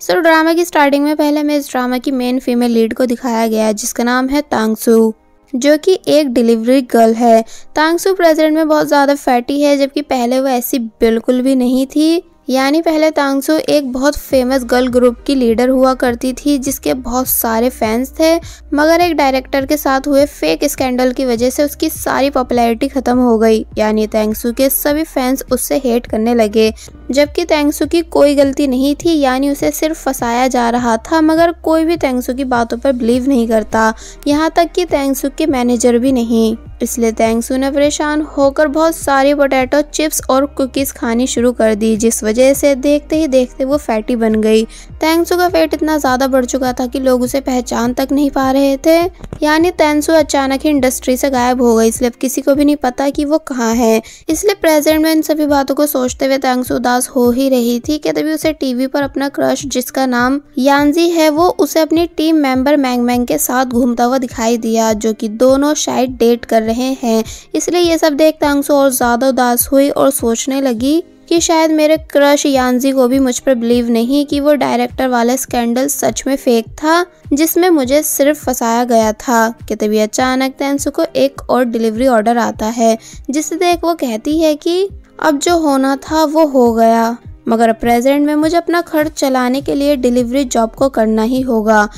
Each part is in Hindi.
सर so, ड्रामा की स्टार्टिंग में पहले हमें इस ड्रामा की मेन फीमेल लीड को दिखाया गया है जिसका नाम है तांगसू जो कि एक डिलीवरी गर्ल है तांगसू प्रेजेंट में बहुत ज़्यादा फैटी है जबकि पहले वो ऐसी बिल्कुल भी नहीं थी यानी पहले तांगसू एक बहुत फेमस गर्ल ग्रुप की लीडर हुआ करती थी जिसके बहुत सारे फैंस थे मगर एक डायरेक्टर के साथ हुए फेक स्कैंडल की वजह से उसकी सारी पॉपुलैरिटी खत्म हो गई यानी तांगसू के सभी फैंस उससे हेट करने लगे जबकि तेंगसु की कोई गलती नहीं थी यानी उसे सिर्फ फंसाया जा रहा था मगर कोई भी तेंगसु की बातों पर बिलीव नहीं करता यहाँ तक कि तेंगसु के मैनेजर भी नहीं इसलिए तेंगसु ने परेशान होकर बहुत सारी पोटैटो चिप्स और कुकीज़ खानी शुरू कर दी जिस वजह से देखते ही देखते वो फैटी बन गई तेंगसु का फेट इतना ज़्यादा बढ़ चुका था कि लोग उसे पहचान तक नहीं पा रहे थे यानी तेंगसु अचानक ही इंडस्ट्री से गायब हो गई इसलिए अब किसी को भी नहीं पता कि वो कहाँ है इसलिए प्रेजेंट में इन सभी बातों को सोचते हुए तेंगसु उदास पास हो ही रही थी कि तभी उसे टीवी पर अपना क्रश जिसका नाम यानजी है वो उसे अपनी टीम मेंबर मैंग मैंग के साथ घूमता हुआ दिखाई दिया जो कि दोनों शायद डेट कर रहे हैं इसलिए ये सब देख तंगसो और ज़्यादा उदास हुई और सोचने लगी कि शायद मेरे क्रश यानजी को भी मुझ पर बिलीव नहीं कि वो डायरेक्टर वाला स्कैंडल सच में फेक था जिसमें मुझे सिर्फ फंसाया गया था कि तभी अचानक तेंसु को एक और डिलीवरी ऑर्डर आता है जिसे देख वो कहती है कि अब जो होना था वो हो गया मगर प्रेजेंट में मुझे अपना खर्च चलाने के लिए डिलीवरी जॉब को करना ही होगा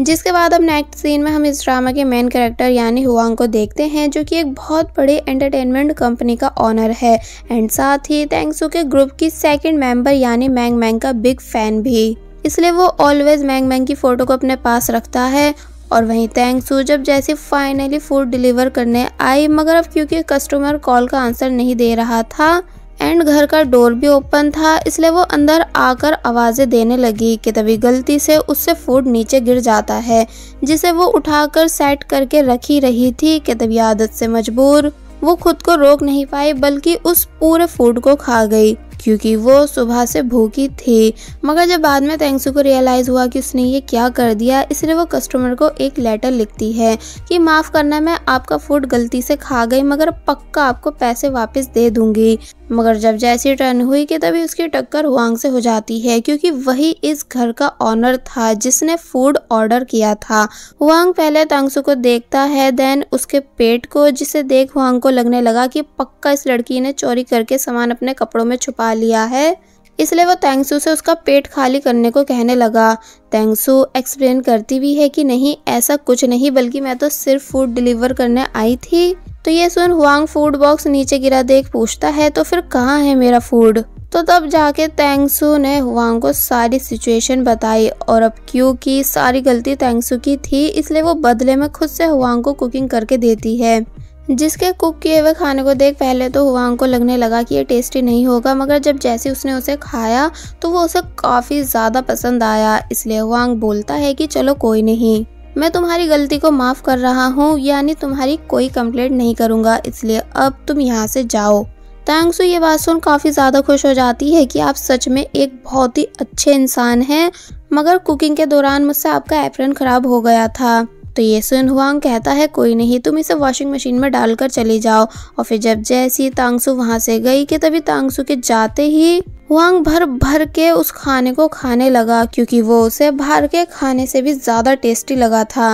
जिसके बाद अब नेक्स्ट सीन में हम इस ड्रामा के मेन कैरेक्टर यानी हुआंग को देखते हैं जो कि एक बहुत बड़े एंटरटेनमेंट कंपनी का ऑनर है एंड साथ ही थैंक्सू के ग्रुप की सेकंड मेंबर यानी मैंग मैंग का बिग फैन भी इसलिए वो ऑलवेज मैंग मैंग की फ़ोटो को अपने पास रखता है और वहीं थैंक यू जब जैसे फाइनली फूड डिलीवर करने आई मगर अब क्योंकि कस्टमर कॉल का आंसर नहीं दे रहा था एंड घर का डोर भी ओपन था इसलिए वो अंदर आकर आवाज़ें देने लगी कि तभी गलती से उससे फूड नीचे गिर जाता है जिसे वो उठाकर सेट करके रखी रही थी कि तभी आदत से मजबूर वो खुद को रोक नहीं पाई बल्कि उस पूरे फूड को खा गई क्योंकि वो सुबह से भूखी थी मगर जब बाद में तेंगसू को रियलाइज़ हुआ कि उसने ये क्या कर दिया इसलिए वो कस्टमर को एक लेटर लिखती है कि माफ़ करना मैं आपका फूड गलती से खा गई मगर पक्का आपको पैसे वापस दे दूंगी मगर जब जैसी टर्न हुई कि तभी उसकी टक्कर हुआंग से हो जाती है क्योंकि वही इस घर का ऑनर था जिसने फूड ऑर्डर किया था हुआंग पहले तंगसु को देखता है देन उसके पेट को जिसे देख हुआंग को लगने लगा कि पक्का इस लड़की ने चोरी करके सामान अपने कपड़ों में छुपा लिया है इसलिए वो तेंगसू से उसका पेट खाली करने को कहने लगा तेंगसू एक्सप्लेन करती भी है कि नहीं ऐसा कुछ नहीं बल्कि मैं तो सिर्फ फूड डिलीवर करने आई थी तो ये सुन हुआंग फूड बॉक्स नीचे गिरा देख पूछता है तो फिर कहाँ है मेरा फूड तो तब जाके तेंगसु ने हुआंग को सारी सिचुएशन बताई और अब क्योंकि सारी गलती तेंगसु की थी इसलिए वो बदले में खुद से हुआंग को कुकिंग करके देती है जिसके कुक किए हुए खाने को देख पहले तो हुआंग को लगने लगा कि ये टेस्टी नहीं होगा मगर जब जैसे उसने उसे खाया तो वो उसे काफ़ी ज़्यादा पसंद आया इसलिए हुआंग बोलता है कि चलो कोई नहीं मैं तुम्हारी गलती को माफ़ कर रहा हूँ यानी तुम्हारी कोई कंप्लेंट नहीं करूँगा इसलिए अब तुम यहाँ से जाओ तैंगसू ये बात सुन काफ़ी ज़्यादा खुश हो जाती है कि आप सच में एक बहुत ही अच्छे इंसान हैं मगर कुकिंग के दौरान मुझसे आपका एप्रन ख़राब हो गया था तो ये सुन हुआंग कहता है कोई नहीं तुम इसे वॉशिंग मशीन में डालकर चले जाओ और फिर जब जैसी तांगसू वहाँ से गई कि तभी तांगसू के जाते ही वांग भर भर के उस खाने को खाने लगा क्योंकि वो उसे बाहर के खाने से भी ज़्यादा टेस्टी लगा था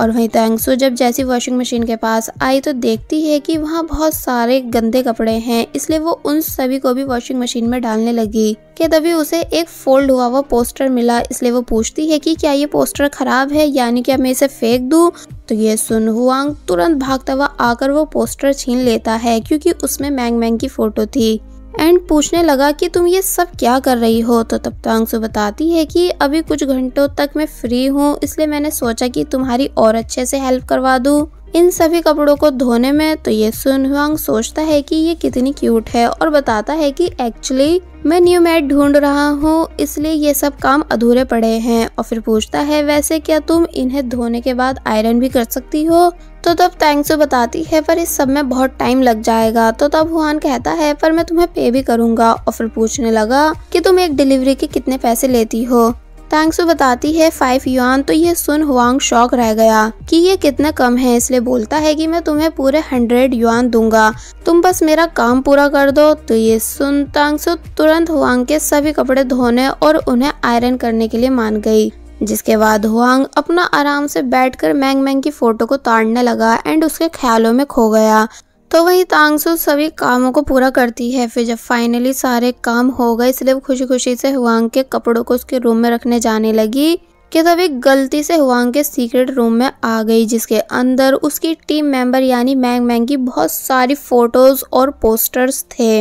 और वहीं तैंगसू जब जैसी वॉशिंग मशीन के पास आई तो देखती है कि वहाँ बहुत सारे गंदे कपड़े हैं इसलिए वो उन सभी को भी वॉशिंग मशीन में डालने लगी के तभी उसे एक फोल्ड हुआ हुआ पोस्टर मिला इसलिए वो पूछती है कि क्या ये पोस्टर खराब है यानी क्या मैं इसे फेंक दूँ तो ये सुन हुआ तुरंत भागता हुआ आकर वो पोस्टर छीन लेता है क्योंकि उसमें मैंग मैंग की फोटो थी एंड पूछने लगा कि तुम ये सब क्या कर रही हो तो तब तांगसु तो बताती है कि अभी कुछ घंटों तक मैं फ्री हूँ इसलिए मैंने सोचा कि तुम्हारी और अच्छे से हेल्प करवा दूँ इन सभी कपड़ों को धोने में तो ये सुनवांग सोचता है कि ये कितनी क्यूट है और बताता है कि एक्चुअली मैं न्यू मैट ढूंढ रहा हूँ इसलिए ये सब काम अधूरे पड़े हैं और फिर पूछता है वैसे क्या तुम इन्हें धोने के बाद आयरन भी कर सकती हो तो तब टैंक्सू बताती है पर इस सब में बहुत टाइम लग जाएगा तो तब हुआन कहता है पर मैं तुम्हें पे भी करूँगा और फिर पूछने लगा कि तुम एक डिलीवरी के कितने पैसे लेती हो टांगसू बताती है फाइव युआन तो ये सुन हुआंग शौक रह गया कि ये कितना कम है इसलिए बोलता है कि मैं तुम्हें पूरे हंड्रेड युआन दूंगा तुम बस मेरा काम पूरा कर दो तो ये सुन टांगसू तुरंत हुआंग के सभी कपड़े धोने और उन्हें आयरन करने के लिए मान गई जिसके बाद हुआंग अपना आराम से बैठकर मैंग मैंग की फोटो को ताड़ने लगा एंड उसके ख्यालों में खो गया तो वही तांगसू सभी कामों को पूरा करती है फिर जब फाइनली सारे काम हो गए इसलिए वो खुशी खुशी से हुआंग के कपड़ों को उसके रूम में रखने जाने लगी कि तभी गलती से हुआंग के सीक्रेट रूम में आ गई जिसके अंदर उसकी टीम मेंबर यानी मैंग मैंग की बहुत सारी फोटोज और पोस्टर्स थे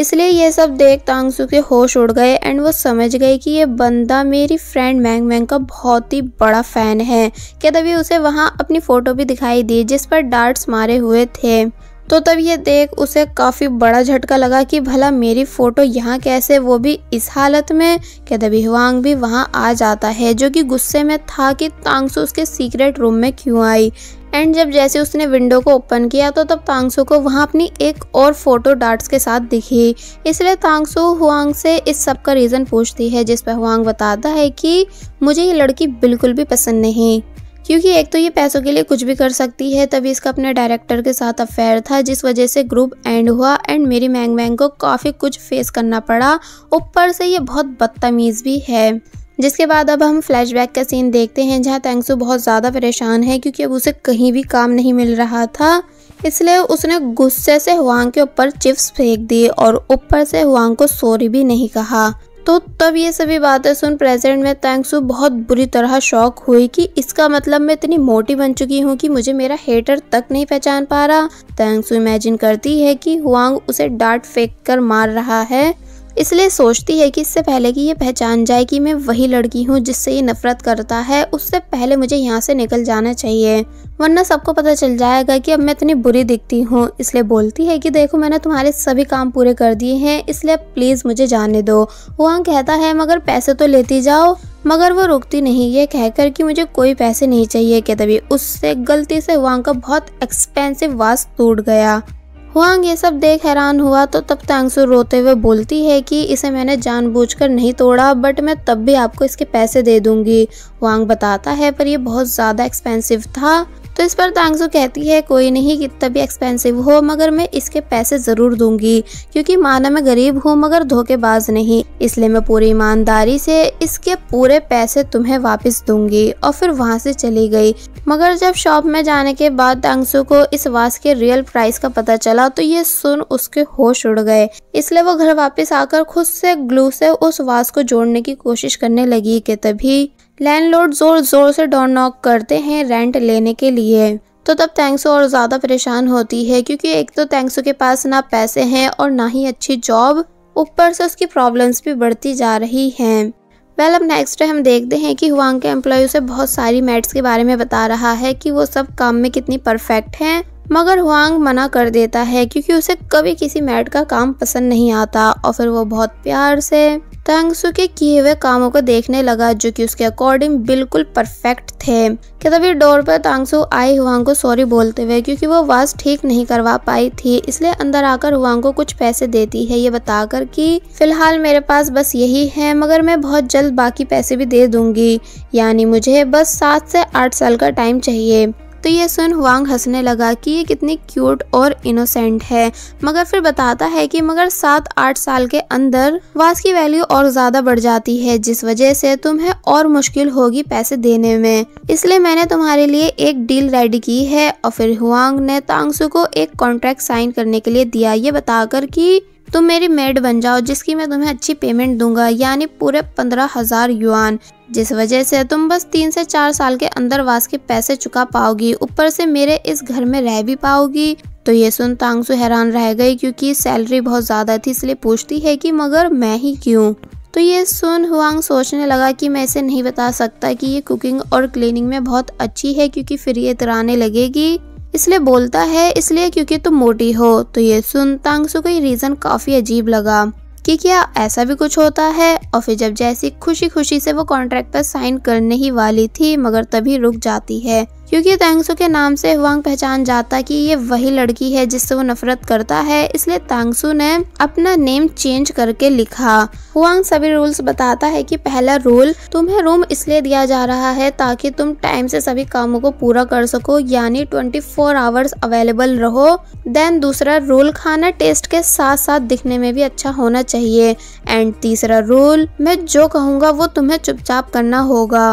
इसलिए ये सब देख तांगसू के होश उड़ गए एंड वो समझ गए कि ये बंदा मेरी फ्रेंड मैंग मैंग का बहुत ही बड़ा फ़ैन है क्या तभी उसे वहाँ अपनी फ़ोटो भी दिखाई दी जिस पर डार्ट्स मारे हुए थे तो तब ये देख उसे काफ़ी बड़ा झटका लगा कि भला मेरी फ़ोटो यहाँ कैसे वो भी इस हालत में क्या दबी हुआंग भी वहाँ आ जाता है जो कि गुस्से में था कि तांगसू उसके सीक्रेट रूम में क्यों आई एंड जब जैसे उसने विंडो को ओपन किया तो तब तांगसू को वहाँ अपनी एक और फोटो डार्ट्स के साथ दिखी इसलिए तांगसू हुआंग से इस सब का रीज़न पूछती है जिस पर हुआंग बताता है कि मुझे ये लड़की बिल्कुल भी पसंद नहीं क्योंकि एक तो ये पैसों के लिए कुछ भी कर सकती है तभी इसका अपने डायरेक्टर के साथ अफेयर था जिस वजह से ग्रुप एंड हुआ एंड मेरी मैंग मैंग को काफ़ी कुछ फेस करना पड़ा ऊपर से ये बहुत बदतमीज़ भी है जिसके बाद अब हम फ्लैशबैक का सीन देखते हैं जहाँ तेंगसू बहुत ज़्यादा परेशान है क्योंकि अब उसे कहीं भी काम नहीं मिल रहा था इसलिए उसने गुस्से से हुआंग के ऊपर चिप्स फेंक दिए और ऊपर से हुआंग को सॉरी भी नहीं कहा तो तब ये सभी बातें सुन प्रेजेंट में तैंक्सु बहुत बुरी तरह शौक हुई कि इसका मतलब मैं इतनी मोटी बन चुकी हूँ कि मुझे मेरा हेटर तक नहीं पहचान पा रहा तैंक्सु इमेजिन करती है कि हुआंग उसे डांट फेंक कर मार रहा है इसलिए सोचती है कि इससे पहले कि ये पहचान जाए कि मैं वही लड़की हूँ जिससे ये नफरत करता है उससे पहले मुझे यहाँ से निकल जाना चाहिए वरना सबको पता चल जाएगा कि अब मैं इतनी बुरी दिखती हूँ इसलिए बोलती है कि देखो मैंने तुम्हारे सभी काम पूरे कर दिए हैं इसलिए प्लीज़ मुझे जाने दो वहाँ कहता है मगर पैसे तो लेती जाओ मगर वो रुकती नहीं ये कहकर कि मुझे कोई पैसे नहीं चाहिए कि तभी उससे गलती से वहाँ का बहुत एक्सपेंसिव वास टूट गया हुआंग ये सब देख हैरान हुआ तो तब तांगसू रोते हुए बोलती है कि इसे मैंने जानबूझकर नहीं तोड़ा बट मैं तब भी आपको इसके पैसे दे दूंगी हुआंग बताता है पर यह बहुत ज़्यादा एक्सपेंसिव था तो इस पर तांगजू कहती है कोई नहीं कितना भी एक्सपेंसिव हो मगर मैं इसके पैसे ज़रूर दूंगी क्योंकि माना मैं गरीब हूँ मगर धोखेबाज नहीं इसलिए मैं पूरी ईमानदारी से इसके पूरे पैसे तुम्हें वापस दूंगी और फिर वहाँ से चली गई मगर जब शॉप में जाने के बाद तांगसू को इस वास के रियल प्राइस का पता चला तो ये सुन उसके होश उड़ गए इसलिए वो घर वापिस आकर खुद से ग्लू से उस वास को जोड़ने की कोशिश करने लगी के तभी लैंडलॉर्ड जोर जोर से डोर नॉक करते हैं रेंट लेने के लिए तो तब थैंक्सो और ज़्यादा परेशान होती है क्योंकि एक तो थैंक्सो के पास ना पैसे हैं और ना ही अच्छी जॉब ऊपर से उसकी प्रॉब्लम्स भी बढ़ती जा रही हैं वेल अब नेक्स्ट हम देखते हैं कि हुआंग के एम्प्लॉय उसे बहुत सारी मेट्स के बारे में बता रहा है कि वो सब काम में कितनी परफेक्ट हैं मगर हुआंग मना कर देता है क्योंकि उसे कभी किसी मैट का काम पसंद नहीं आता और फिर वो बहुत प्यार से कांगसु के किए हुए कामों को देखने लगा जो कि उसके अकॉर्डिंग बिल्कुल परफेक्ट थे कि तभी डोर पर तांगसु आई हुआंग को सॉरी बोलते हुए क्योंकि वो वास ठीक नहीं करवा पाई थी इसलिए अंदर आकर हुआंग को कुछ पैसे देती है ये बताकर कि फिलहाल मेरे पास बस यही है मगर मैं बहुत जल्द बाकी पैसे भी दे दूंगी यानी मुझे बस सात से आठ साल का टाइम चाहिए तो ये सुन हुआंग हंसने लगा कि ये कितनी क्यूट और इनोसेंट है मगर फिर बताता है कि मगर सात आठ साल के अंदर वास की वैल्यू और ज्यादा बढ़ जाती है जिस वजह से तुम्हें और मुश्किल होगी पैसे देने में इसलिए मैंने तुम्हारे लिए एक डील रेडी की है और फिर हुआंग ने तांगसू को एक कॉन्ट्रैक्ट साइन करने के लिए दिया ये बताकर की तुम मेरी मेड बन जाओ जिसकी मैं तुम्हें अच्छी पेमेंट दूंगा यानी पूरे पंद्रह हजार युआन जिस वजह से तुम बस तीन से चार साल के अंदर वास के पैसे चुका पाओगी ऊपर से मेरे इस घर में रह भी पाओगी तो ये सुन तांगसू हैरान रह गई क्योंकि सैलरी बहुत ज़्यादा थी इसलिए पूछती है कि मगर मैं ही क्यों तो ये सुन हुआंग सोचने लगा कि मैं इसे नहीं बता सकता कि ये कुकिंग और क्लीनिंग में बहुत अच्छी है क्योंकि फिर ये तराने लगेगी इसलिए बोलता है इसलिए क्योंकि तुम मोटी हो तो ये सुन तांगसु को ये रीज़न काफ़ी अजीब लगा कि क्या ऐसा भी कुछ होता है और फिर जब जैसी खुशी खुशी से वो कॉन्ट्रैक्ट पर साइन करने ही वाली थी मगर तभी रुक जाती है क्योंकि तांगसो के नाम से हुआंग पहचान जाता कि ये वही लड़की है जिससे वो नफरत करता है इसलिए तांगसो ने अपना नेम चेंज करके लिखा हुआंग सभी रूल्स बताता है कि पहला रूल तुम्हें रूम इसलिए दिया जा रहा है ताकि तुम टाइम से सभी कामों को पूरा कर सको यानी 24 फोर आवर्स अवेलेबल रहो देन दूसरा रूल खाना टेस्ट के साथ साथ दिखने में भी अच्छा होना चाहिए एंड तीसरा रूल मैं जो कहूँगा वो तुम्हें चुपचाप करना होगा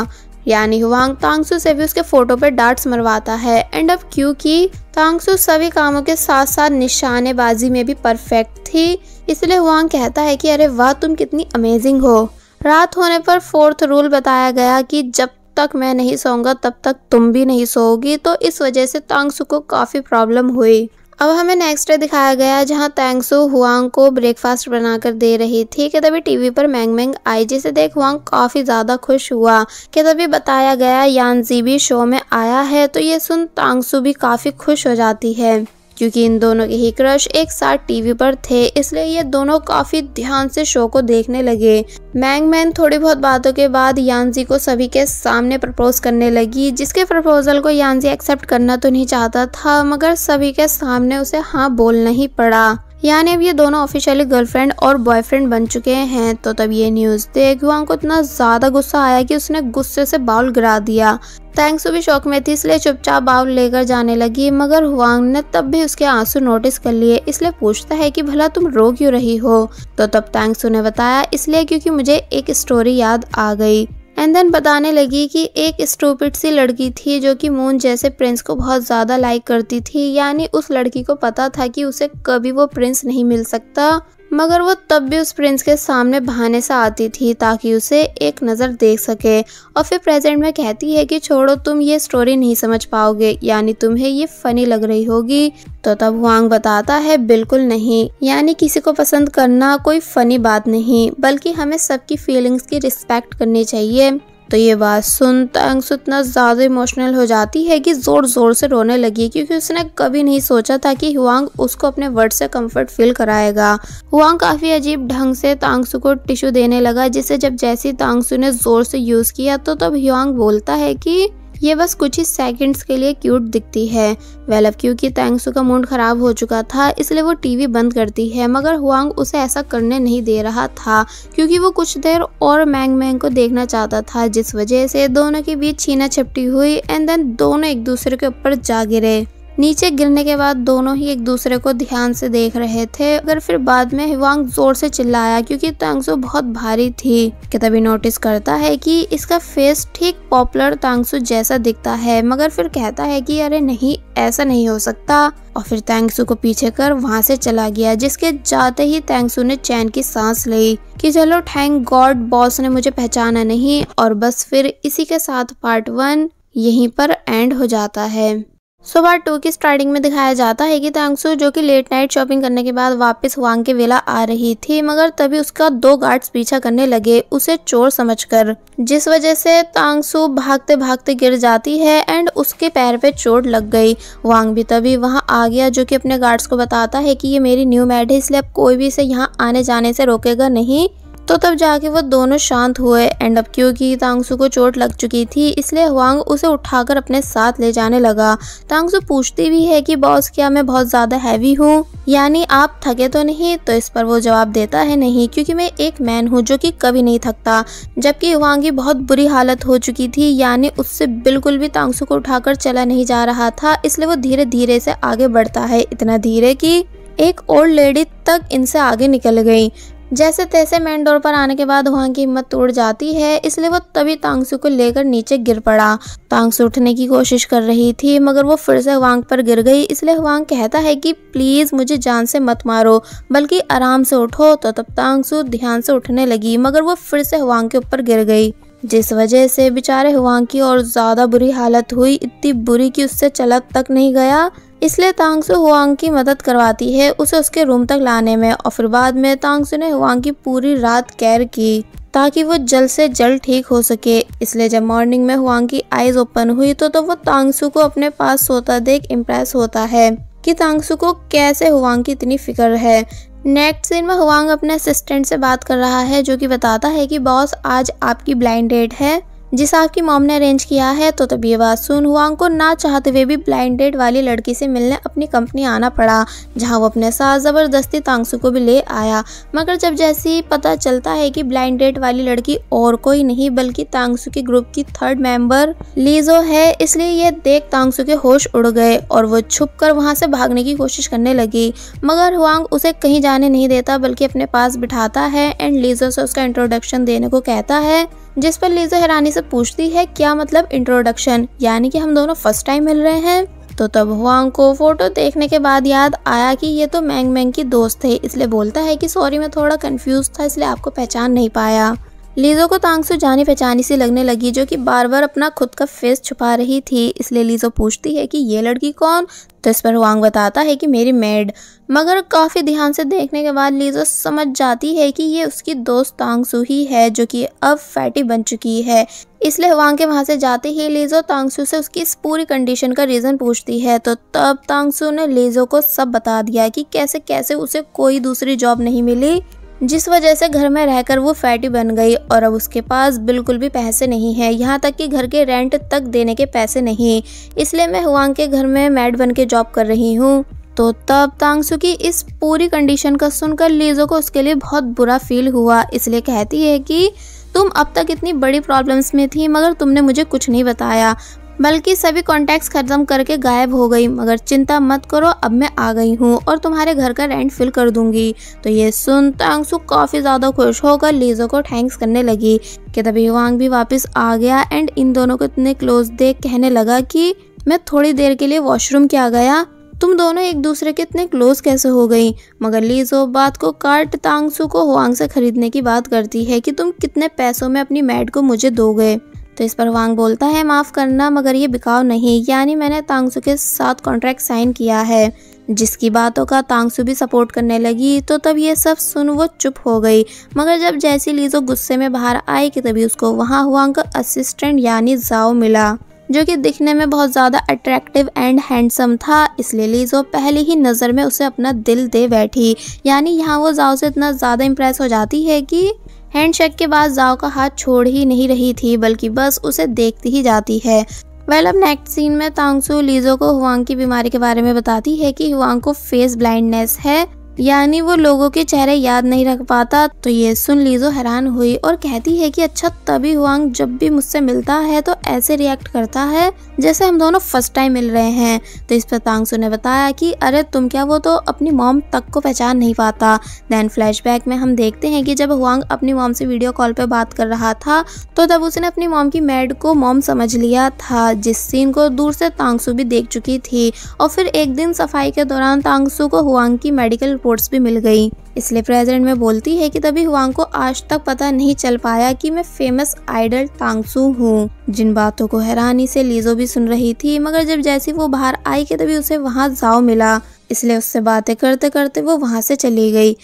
यानी हुआंग तांगसु से भी उसके फोटो पर डांट्स मरवाता है एंड अब क्योंकि तांगसु सभी कामों के साथ साथ निशानेबाजी में भी परफेक्ट थी इसलिए हुआंग कहता है कि अरे वाह तुम कितनी अमेजिंग हो रात होने पर फोर्थ रूल बताया गया कि जब तक मैं नहीं सोऊंगा तब तक तुम भी नहीं सोओगी तो इस वजह से तांगसू को काफ़ी प्रॉब्लम हुई अब हमें नेक्स्ट डे दिखाया गया जहाँ तैंगसू हुआंग को ब्रेकफास्ट बनाकर दे रही थी कि तभी टीवी पर मैंग मैंग आई जिसे देख हुआंग काफ़ी ज़्यादा खुश हुआ कि तभी बताया गया यानजी भी शो में आया है तो ये सुन तांगसू भी काफ़ी खुश हो जाती है क्योंकि इन दोनों के ही क्रश एक साथ टीवी पर थे इसलिए ये दोनों काफी ध्यान से शो को देखने लगे मैंग मैन थोड़ी बहुत बातों के बाद यानजी को सभी के सामने प्रपोज करने लगी जिसके प्रपोजल को यानजी एक्सेप्ट करना तो नहीं चाहता था मगर सभी के सामने उसे हाँ बोलना ही पड़ा यानी अब ये दोनों ऑफिशियली गर्लफ्रेंड और बॉयफ्रेंड बन चुके हैं तो तब ये न्यूज़ देख हुआ को इतना ज़्यादा गुस्सा आया कि उसने गुस्से से बाउल गिरा दिया थैंक्स भी शौक में थी इसलिए चुपचाप बाउल लेकर जाने लगी मगर हुआंग ने तब भी उसके आंसू नोटिस कर लिए इसलिए पूछता है कि भला तुम रो क्यों रही हो तो तब थैंक्सू ने बताया इसलिए क्योंकि मुझे एक स्टोरी याद आ गई एंड देन बताने लगी कि एक स्टूपिट सी लड़की थी जो कि मून जैसे प्रिंस को बहुत ज़्यादा लाइक करती थी यानी उस लड़की को पता था कि उसे कभी वो प्रिंस नहीं मिल सकता मगर वो तब भी उस प्रिंस के सामने बहाने से आती थी ताकि उसे एक नज़र देख सके और फिर प्रेजेंट में कहती है कि छोड़ो तुम ये स्टोरी नहीं समझ पाओगे यानी तुम्हें ये फनी लग रही होगी तो तब हुआंग बताता है बिल्कुल नहीं यानी किसी को पसंद करना कोई फनी बात नहीं बल्कि हमें सबकी फीलिंग्स की रिस्पेक्ट करनी चाहिए तो ये बात सुन तंग्स तो इतना ज़्यादा इमोशनल हो जाती है कि ज़ोर ज़ोर से रोने लगी क्योंकि उसने कभी नहीं सोचा था कि हुआंग उसको अपने वर्ड से कंफर्ट फील कराएगा हुआंग काफ़ी अजीब ढंग से तांगसू को टिश्यू देने लगा जिसे जब जैसी तांगसू ने ज़ोर से यूज़ किया तो तब हुआंग बोलता है कि ये बस कुछ ही सेकंड्स के लिए क्यूट दिखती है वेल अब क्योंकि तैंगसू का मूड खराब हो चुका था इसलिए वो टीवी बंद करती है मगर हुआंग उसे ऐसा करने नहीं दे रहा था क्योंकि वो कुछ देर और मैंग मैंग को देखना चाहता था जिस वजह से दोनों के बीच छीना छिपटी हुई एंड देन दोनों एक दूसरे के ऊपर जा गिरे नीचे गिरने के बाद दोनों ही एक दूसरे को ध्यान से देख रहे थे अगर फिर बाद में हिवांग जोर से चिल्लाया क्योंकि तांगसु बहुत भारी थी तभी नोटिस करता है कि इसका फेस ठीक पॉपुलर तांगसु जैसा दिखता है मगर फिर कहता है कि अरे नहीं ऐसा नहीं हो सकता और फिर तैंगसू को पीछे कर वहाँ से चला गया जिसके जाते ही तैंगसू ने चैन की सांस ली कि चलो थैंक गॉड बॉस ने मुझे पहचाना नहीं और बस फिर इसी के साथ पार्ट वन यहीं पर एंड हो जाता है सुबह टू की स्टार्टिंग में दिखाया जाता है कि तांगसू जो कि लेट नाइट शॉपिंग करने के बाद वापस वांग के वेला आ रही थी मगर तभी उसका दो गार्ड्स पीछा करने लगे उसे चोर समझकर जिस वजह से तांगसू भागते भागते गिर जाती है एंड उसके पैर पे चोट लग गई वांग भी तभी वहां आ गया जो कि अपने गार्ड्स को बताता है की ये मेरी न्यू मैड है इसलिए अब कोई भी इसे यहाँ आने जाने से रोकेगा नहीं तो तब जाके वो दोनों शांत हुए एंड अब क्योंकि तांगसु को चोट लग चुकी थी इसलिए हुआंग उसे उठाकर अपने साथ ले जाने लगा तांगसु पूछती भी है कि बॉस क्या मैं बहुत ज़्यादा हैवी हूँ यानी आप थके तो नहीं तो इस पर वो जवाब देता है नहीं क्योंकि मैं एक मैन हूँ जो कि कभी नहीं थकता जबकि हुआंग की बहुत बुरी हालत हो चुकी थी यानी उससे बिल्कुल भी तांगसू को उठाकर चला नहीं जा रहा था इसलिए वो धीरे धीरे से आगे बढ़ता है इतना धीरे की एक ओल्ड लेडी तक इनसे आगे निकल गई जैसे तैसे मेन डोर पर आने के बाद वहां की हिम्मत टूट जाती है इसलिए वो तभी तांगसु को लेकर नीचे गिर पड़ा तांगसु उठने की कोशिश कर रही थी मगर वो फिर से हवांग पर गिर गई इसलिए हवांग कहता है कि प्लीज़ मुझे जान से मत मारो बल्कि आराम से उठो तो तब तांगसु ध्यान से उठने लगी मगर वो फिर से हवांग के ऊपर गिर गई जिस वजह से बेचारे हुआंग की और ज़्यादा बुरी हालत हुई इतनी बुरी कि उससे चला तक नहीं गया इसलिए तांगसु हुआंग की मदद करवाती है उसे उसके रूम तक लाने में और फिर बाद में तांगसु ने हुआंग की पूरी रात कैर की ताकि वो जल्द से जल्द ठीक हो सके इसलिए जब मॉर्निंग में हुआंग की आईज ओपन हुई तो तो वो तांगसु को अपने पास सोता देख इम्प्रेस होता है कि तांगसु को कैसे हुआंग की इतनी फिक्र है नेक्स्ट सीन में हुआंग अपने असिस्टेंट से बात कर रहा है जो कि बताता है कि बॉस आज आपकी ब्लाइंड डेट है जिसे आपकी मॉम ने अरेंज किया है तो तब ये बात सुन हुआंग को ना चाहते हुए भी ब्लाइंडेड वाली लड़की से मिलने अपनी कंपनी आना पड़ा जहाँ वो अपने साथ ज़बरदस्ती तांगसू को भी ले आया मगर जब जैसे ही पता चलता है कि ब्लाइंडेड वाली लड़की और कोई नहीं बल्कि तांगसू के ग्रुप की थर्ड मेंबर लीजो है इसलिए यह देख तांगसू के होश उड़ गए और वो छुप कर वहाँ से भागने की कोशिश करने लगी मगर हुआंग उसे कहीं जाने नहीं देता बल्कि अपने पास बिठाता है एंड लीजो से उसका इंट्रोडक्शन देने को कहता है जिस पर लीजो हैरानी से पूछती है क्या मतलब इंट्रोडक्शन यानी कि हम दोनों फर्स्ट टाइम मिल रहे हैं तो तब हुआंग को फोटो देखने के बाद याद आया कि ये तो मैंग मैंग की दोस्त थे इसलिए बोलता है कि सॉरी मैं थोड़ा कंफ्यूज था इसलिए आपको पहचान नहीं पाया लीज़ो को तांग से जानी पहचानी सी लगने लगी जो कि बार बार अपना खुद का फेस छुपा रही थी इसलिए लीज़ो पूछती है कि ये लड़की कौन तो इस पर वांग बताता है कि मेरी मेड मगर काफ़ी ध्यान से देखने के बाद लीज़ो समझ जाती है कि ये उसकी दोस्त तांगसू ही है जो कि अब फैटी बन चुकी है इसलिए वांग के वहाँ से जाते ही लीज़ो तांगसू से उसकी इस पूरी कंडीशन का रीज़न पूछती है तो तब तांगसू ने लीज़ो को सब बता दिया कि कैसे कैसे उसे कोई दूसरी जॉब नहीं मिली जिस वजह से घर में रहकर वो फैटी बन गई और अब उसके पास बिल्कुल भी पैसे नहीं है यहाँ तक कि घर के रेंट तक देने के पैसे नहीं इसलिए मैं हुआंग के घर में मैड बन के जॉब कर रही हूँ तो तब तांगसु की इस पूरी कंडीशन का सुनकर लीजो को उसके लिए बहुत बुरा फील हुआ इसलिए कहती है कि तुम अब तक इतनी बड़ी प्रॉब्लम्स में थी मगर तुमने मुझे कुछ नहीं बताया बल्कि सभी कॉन्टैक्ट्स खत्म करके गायब हो गई मगर चिंता मत करो अब मैं आ गई हूँ और तुम्हारे घर का रेंट फिल कर दूंगी तो ये सुन तांगसुक काफ़ी ज़्यादा खुश होकर लीजो को थैंक्स करने लगी कि तभी वांग भी वापस आ गया एंड इन दोनों को इतने क्लोज देख कहने लगा कि मैं थोड़ी देर के लिए वॉशरूम के आ गया तुम दोनों एक दूसरे के इतने क्लोज कैसे हो गई मगर लीजो बात को कार्ट तांगसू को हुआंग से खरीदने की बात करती है कि तुम कितने पैसों में अपनी मैट को मुझे दोगे तो इस पर वांग बोलता है माफ़ करना मगर ये बिकाऊ नहीं यानी मैंने तांगसू के साथ कॉन्ट्रैक्ट साइन किया है जिसकी बातों का तांगसू भी सपोर्ट करने लगी तो तब ये सब सुन वो चुप हो गई मगर जब जैसी लीजो गुस्से में बाहर आई कि तभी उसको वहाँ हुआ का असिस्टेंट यानी जाओ मिला जो कि दिखने में बहुत ज़्यादा अट्रैक्टिव एंड हैंडसम था इसलिए लीजो पहली ही नज़र में उसे अपना दिल दे बैठी यानी यहाँ वो जाओ से इतना ज़्यादा इम्प्रेस हो जाती है कि हैंडशेक के बाद जाओ का हाथ छोड़ ही नहीं रही थी बल्कि बस उसे देखती ही जाती है वेल अब नेक्स्ट सीन में तांगसू लीजो को हुआंग की बीमारी के बारे में बताती है कि हुआंग को फेस ब्लाइंडनेस है यानी वो लोगों के चेहरे याद नहीं रख पाता तो ये सुन लीजो हैरान हुई और कहती है कि अच्छा तभी हुआंग जब भी मुझसे मिलता है तो ऐसे रिएक्ट करता है जैसे हम दोनों फर्स्ट टाइम मिल रहे हैं तो इस पर तांगसु ने बताया कि अरे तुम क्या वो तो अपनी मॉम तक को पहचान नहीं पाता देन फ्लैशबैक में हम देखते हैं कि जब हुआंग अपनी मॉम से वीडियो कॉल पर बात कर रहा था तो तब उसने अपनी मॉम की मैड को मॉम समझ लिया था जिस सीन को दूर से तांगसू भी देख चुकी थी और फिर एक दिन सफाई के दौरान तांगसू को हुआंग की मेडिकल रिपोर्ट्स भी मिल गई इसलिए प्रेजेंट में बोलती है कि तभी हुआंग को आज तक पता नहीं चल पाया कि मैं फेमस आइडल तांगसू हूँ जिन बातों को हैरानी से लीजो भी सुन रही थी मगर जब जैसी वो बाहर आई के तभी उसे वहाँ जाओ मिला इसलिए उससे बातें करते करते वो वहाँ से चली गई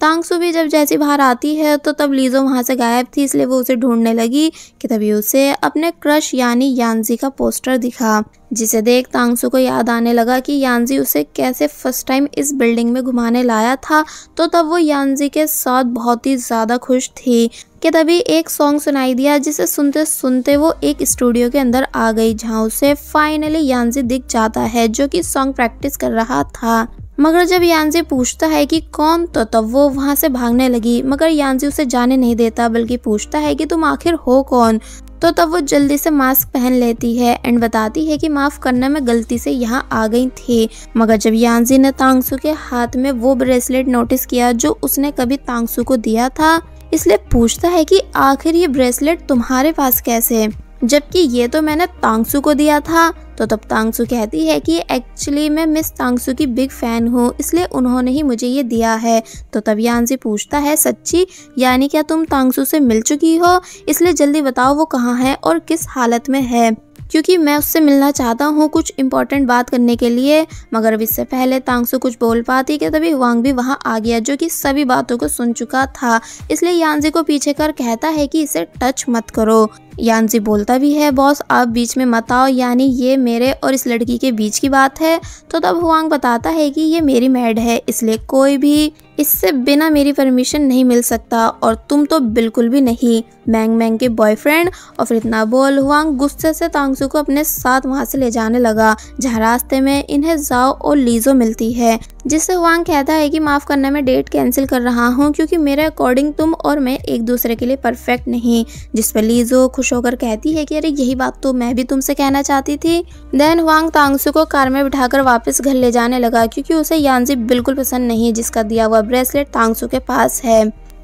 तांगसू भी जब जैसी बाहर आती है तो तब लीजो वहाँ से गायब थी इसलिए वो उसे ढूंढने लगी कि तभी उसे अपने क्रश यानी यानजी का पोस्टर दिखा जिसे देख तांगसू को याद आने लगा कि यानजी उसे कैसे फर्स्ट टाइम इस बिल्डिंग में घुमाने लाया था तो तब वो यानजी के साथ बहुत ही ज़्यादा खुश थी कि तभी एक सॉन्ग सुनाई दिया जिसे सुनते सुनते वो एक स्टूडियो के अंदर आ गई जहाँ उसे फाइनली यानजी दिख जाता है जो कि सॉन्ग प्रैक्टिस कर रहा था मगर जब यानजी पूछता है कि कौन तो तब वो वहाँ से भागने लगी मगर यानजी उसे जाने नहीं देता बल्कि पूछता है कि तुम आखिर हो कौन तो तब वो जल्दी से मास्क पहन लेती है एंड बताती है कि माफ करना मैं गलती से यहाँ आ गई थी मगर जब यानजी ने तांगसू के हाथ में वो ब्रेसलेट नोटिस किया जो उसने कभी तांगसू को दिया था इसलिए पूछता है कि आखिर ये ब्रेसलेट तुम्हारे पास कैसे जबकि ये तो मैंने तांगसू को दिया था तो तब तांगसु कहती है कि एक्चुअली मैं मिस तांगसु की बिग फ़ैन हूँ इसलिए उन्होंने ही मुझे ये दिया है तो तब यानजी पूछता है सच्ची यानी क्या तुम तांगसू से मिल चुकी हो इसलिए जल्दी बताओ वो कहाँ है और किस हालत में है क्योंकि मैं उससे मिलना चाहता हूँ कुछ इंपॉर्टेंट बात करने के लिए मगर अब इससे पहले तांगसु कुछ बोल पाती कि तभी वांग भी वहाँ आ गया जो कि सभी बातों को सुन चुका था इसलिए यानजी को पीछे कर कहता है कि इसे टच मत करो यानजी बोलता भी है बॉस आप बीच में मत आओ यानी ये मेरे और इस लड़की के बीच की बात है तो तब हुआंग बताता है कि ये मेरी मैड है इसलिए कोई भी इससे बिना मेरी परमिशन नहीं मिल सकता और तुम तो बिल्कुल भी नहीं मैंग मैंग के बॉयफ्रेंड और फिर इतना बोल हुआंग गुस्से से तांगसू को अपने साथ वहाँ से ले जाने लगा जहाँ रास्ते में इन्हें जाओ और लीजो मिलती है जिससे हुआंग कहता है कि माफ़ करना में डेट कैंसिल कर रहा हूँ क्योंकि मेरे अकॉर्डिंग तुम और मैं एक दूसरे के लिए परफेक्ट नहीं जिस पर लीजो खुश होकर कहती है कि अरे यही बात तो मैं भी तुमसे कहना चाहती थी देन वांग तांगसू को कार में बिठाकर वापस घर ले जाने लगा क्योंकि उसे यानजी बिल्कुल पसंद नहीं है जिसका दिया हुआ ब्रेसलेट तांगसू के पास है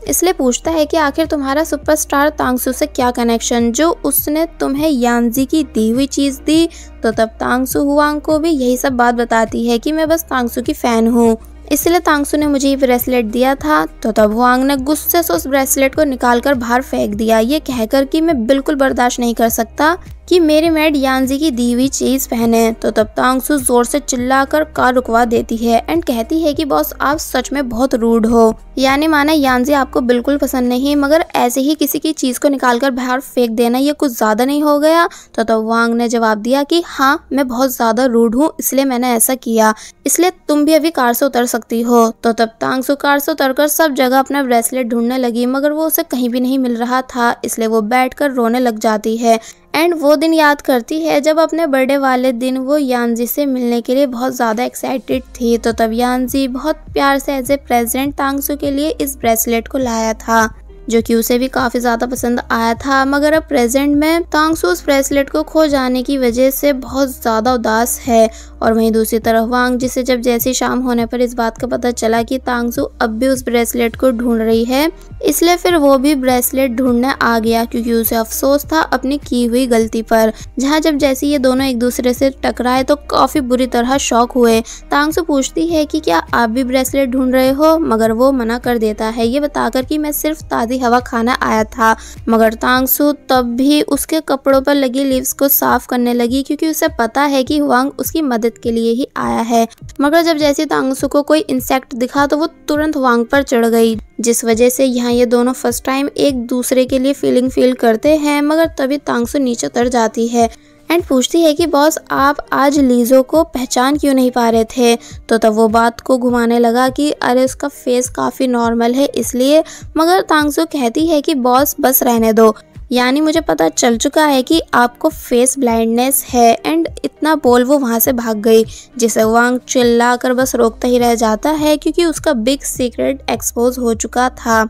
इसलिए पूछता है कि आखिर तुम्हारा सुपरस्टार तांगसू से क्या कनेक्शन जो उसने तुम्हें यानजी की दी हुई चीज़ दी तो तब तांगसू हुआंग को भी यही सब बात बताती है कि मैं बस तांगसू की फ़ैन हूँ इसलिए तांगसू ने मुझे ये ब्रेसलेट दिया था तो तब हुआंग ने गुस्से से उस ब्रेसलेट को निकालकर बाहर फेंक दिया ये कहकर कि मैं बिल्कुल बर्दाश्त नहीं कर सकता कि मेरे मेड यानजी की दी हुई चीज़ पहने तो तब तांगसु तो जोर से चिल्लाकर कार रुकवा देती है एंड कहती है कि बॉस आप सच में बहुत रूड हो यानी माना यानजी आपको बिल्कुल पसंद नहीं मगर ऐसे ही किसी की चीज़ को निकालकर बाहर फेंक देना ये कुछ ज़्यादा नहीं हो गया तो तब वांग ने जवाब दिया की हाँ मैं बहुत ज़्यादा रूड हूँ इसलिए मैंने ऐसा किया इसलिए तुम भी अभी कार से उतर सकती हो तो तब तांगसु तो कार से कर सब जगह अपना ब्रेसलेट ढूंढने लगी मगर वो उसे कहीं भी नहीं मिल रहा था इसलिए वो कर रोने लग जाती है एंड वो दिन याद करती है जब अपने बर्थडे वाले दिन वो यानजी से मिलने के लिए बहुत ज़्यादा एक्साइटेड थी तो तब यानजी बहुत प्यार से एज ए प्रेजेंट तांगसू के लिए इस ब्रेसलेट को लाया था जो कि उसे भी काफी ज्यादा पसंद आया था मगर अब प्रेजेंट में तांगसू उस ब्रेसलेट को खो जाने की वजह से बहुत ज्यादा उदास है और वहीं दूसरी तरफ वांग जिसे जब जैसी शाम होने पर इस बात का पता चला कि तांगसू अब भी उस ब्रेसलेट को ढूंढ रही है इसलिए फिर वो भी ब्रेसलेट ढूंढने आ गया क्योंकि उसे अफसोस था अपनी की हुई गलती पर जहाँ जब जैसी ये दोनों एक दूसरे से टकराए तो काफी बुरी तरह शौक हुए तांगसू पूछती है की क्या आप भी ब्रेसलेट ढूंढ रहे हो मगर वो मना कर देता है ये बताकर की मैं सिर्फ ताजी भी हवा खाना आया था मगर तांगसु तब भी उसके कपड़ों पर लगी लीव्स को साफ करने लगी क्योंकि उसे पता है कि हुआंग उसकी मदद के लिए ही आया है मगर जब जैसे तांगसू को कोई इंसेक्ट दिखा तो वो तुरंत हुआंग पर चढ़ गई जिस वजह से यहाँ ये दोनों फर्स्ट टाइम एक दूसरे के लिए फीलिंग फील करते हैं मगर तभी तांगसू नीचे उतर जाती है एंड पूछती है कि बॉस आप आज लीजो को पहचान क्यों नहीं पा रहे थे तो तब वो बात को घुमाने लगा कि अरे उसका फेस काफ़ी नॉर्मल है इसलिए मगर तांगसो कहती है कि बॉस बस रहने दो यानी मुझे पता चल चुका है कि आपको फेस ब्लाइंडनेस है एंड इतना बोल वो वहाँ से भाग गई जिसे वांग चिल्ला कर बस रोकता ही रह जाता है क्योंकि उसका बिग सीक्रेट एक्सपोज हो चुका था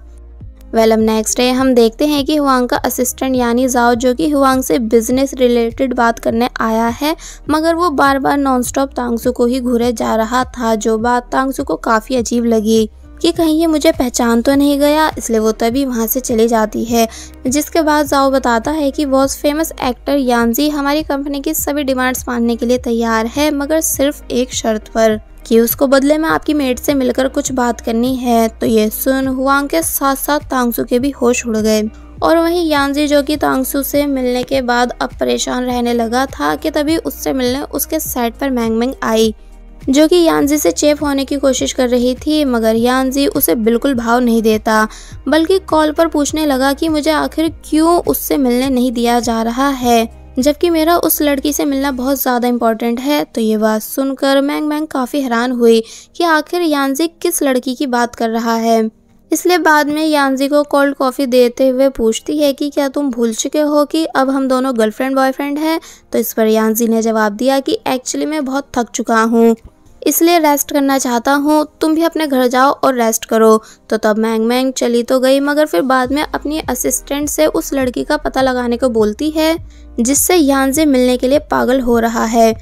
वेल अब नेक्स्ट है हम देखते हैं कि हुआंग का असिस्टेंट यानी जाओ जो कि हुआंग से बिजनेस रिलेटेड बात करने आया है मगर वो बार बार नॉनस्टॉप तांगसू को ही घूरे जा रहा था जो बात तांगसू को काफ़ी अजीब लगी कि कहीं ये मुझे पहचान तो नहीं गया इसलिए वो तभी वहाँ से चली जाती है जिसके बाद जाओ बताता है कि बॉस फेमस एक्टर यानजी हमारी कंपनी की सभी डिमांड्स मानने के लिए तैयार है मगर सिर्फ एक शर्त पर कि उसको बदले में आपकी मेड से मिलकर कुछ बात करनी है तो ये सुन हुआंग के साथ साथ तांगसू के भी होश उड़ गए और वहीं यानजी जो कि तांगसू से मिलने के बाद अब परेशान रहने लगा था कि तभी उससे मिलने उसके साइड पर मैंग मैंग आई जो कि यानजी से चेप होने की कोशिश कर रही थी मगर यानजी उसे बिल्कुल भाव नहीं देता बल्कि कॉल पर पूछने लगा कि मुझे आखिर क्यों उससे मिलने नहीं दिया जा रहा है जबकि मेरा उस लड़की से मिलना बहुत ज़्यादा इंपॉर्टेंट है तो ये बात सुनकर मैंग मैंग काफ़ी हैरान हुई कि आखिर यानजी किस लड़की की बात कर रहा है इसलिए बाद में यांजी को कोल्ड कॉफ़ी देते हुए पूछती है कि क्या तुम भूल चुके हो कि अब हम दोनों गर्लफ्रेंड बॉयफ्रेंड हैं तो इस पर यांजी ने जवाब दिया कि एक्चुअली मैं बहुत थक चुका हूँ इसलिए रेस्ट करना चाहता हूँ तुम भी अपने घर जाओ और रेस्ट करो तो तब मैंग मैंग चली तो गई मगर फिर बाद में अपनी असिस्टेंट से उस लड़की का पता लगाने को बोलती है जिससे से मिलने के लिए पागल हो रहा है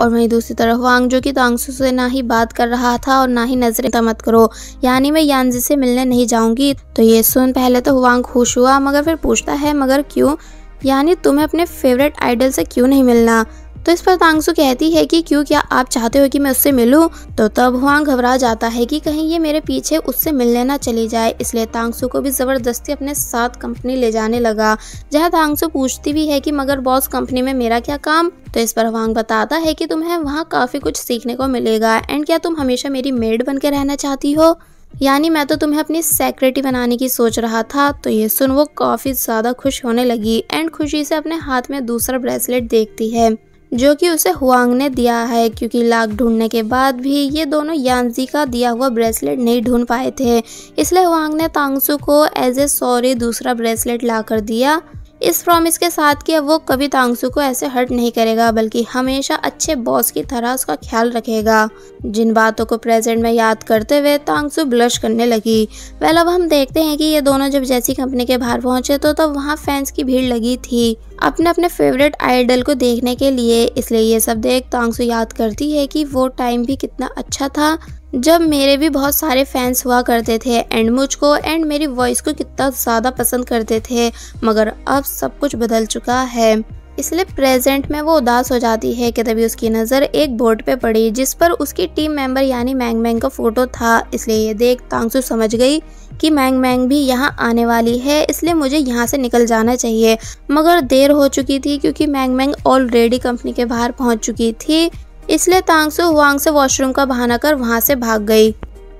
और वहीं दूसरी तरफ वांग जो कि तांगसू से ना ही बात कर रहा था और ना ही नजरें मत करो यानी मैं यानजी से मिलने नहीं जाऊंगी तो ये सुन पहले तो वांग खुश हुआ मगर फिर पूछता है मगर क्यों यानी तुम्हें अपने फेवरेट आइडल से क्यों नहीं मिलना तो इस पर तांगसू कहती है कि क्यों क्या आप चाहते हो कि मैं उससे मिलूं? तो तब हुआंग घबरा जाता है कि कहीं ये मेरे पीछे उससे मिलने ना चली जाए इसलिए तांगसू को भी ज़बरदस्ती अपने साथ कंपनी ले जाने लगा जहाँ तांगसू पूछती भी है कि मगर बॉस कंपनी में मेरा क्या काम तो इस पर हुआंग बताता है की तुम्हें वहाँ काफ़ी कुछ सीखने को मिलेगा एंड क्या तुम हमेशा मेरी मेड के रहना चाहती हो यानी मैं तो तुम्हें अपनी सेक्रेटरी बनाने की सोच रहा था तो ये सुन वो काफ़ी ज़्यादा खुश होने लगी एंड खुशी से अपने हाथ में दूसरा ब्रेसलेट देखती है जो कि उसे हुआंग ने दिया है क्योंकि लाख ढूंढने के बाद भी ये दोनों यांजी का दिया हुआ ब्रेसलेट नहीं ढूंढ पाए थे इसलिए हुआंग ने तांगसू को एज ए सॉरी दूसरा ब्रेसलेट लाकर दिया इस प्रॉमिस के साथ कि अब वो कभी तांगसू को ऐसे हर्ट नहीं करेगा बल्कि हमेशा अच्छे बॉस की तरह उसका ख्याल रखेगा जिन बातों को प्रेजेंट में याद करते हुए तांगसू ब्लश करने लगी वेल अब हम देखते हैं कि ये दोनों जब जैसी कंपनी के बाहर पहुंचे तो तब वहाँ फैंस की भीड़ लगी थी अपने अपने फेवरेट आइडल को देखने के लिए इसलिए ये सब देख तांगसु याद करती है कि वो टाइम भी कितना अच्छा था जब मेरे भी बहुत सारे फैंस हुआ करते थे एंड मुझको एंड मेरी वॉइस को कितना ज़्यादा पसंद करते थे मगर अब सब कुछ बदल चुका है इसलिए प्रेजेंट में वो उदास हो जाती है कि तभी उसकी नज़र एक बोर्ड पे पड़ी जिस पर उसकी टीम मेंबर यानी मैंग मैंग का फ़ोटो था इसलिए ये देख तांगसू समझ गई कि मैंग मैंग भी यहाँ आने वाली है इसलिए मुझे यहाँ से निकल जाना चाहिए मगर देर हो चुकी थी क्योंकि मैंग मैंग ऑलरेडी कंपनी के बाहर पहुँच चुकी थी इसलिए तांगसु हुआंग से वॉशरूम का बहाना कर वहाँ से भाग गई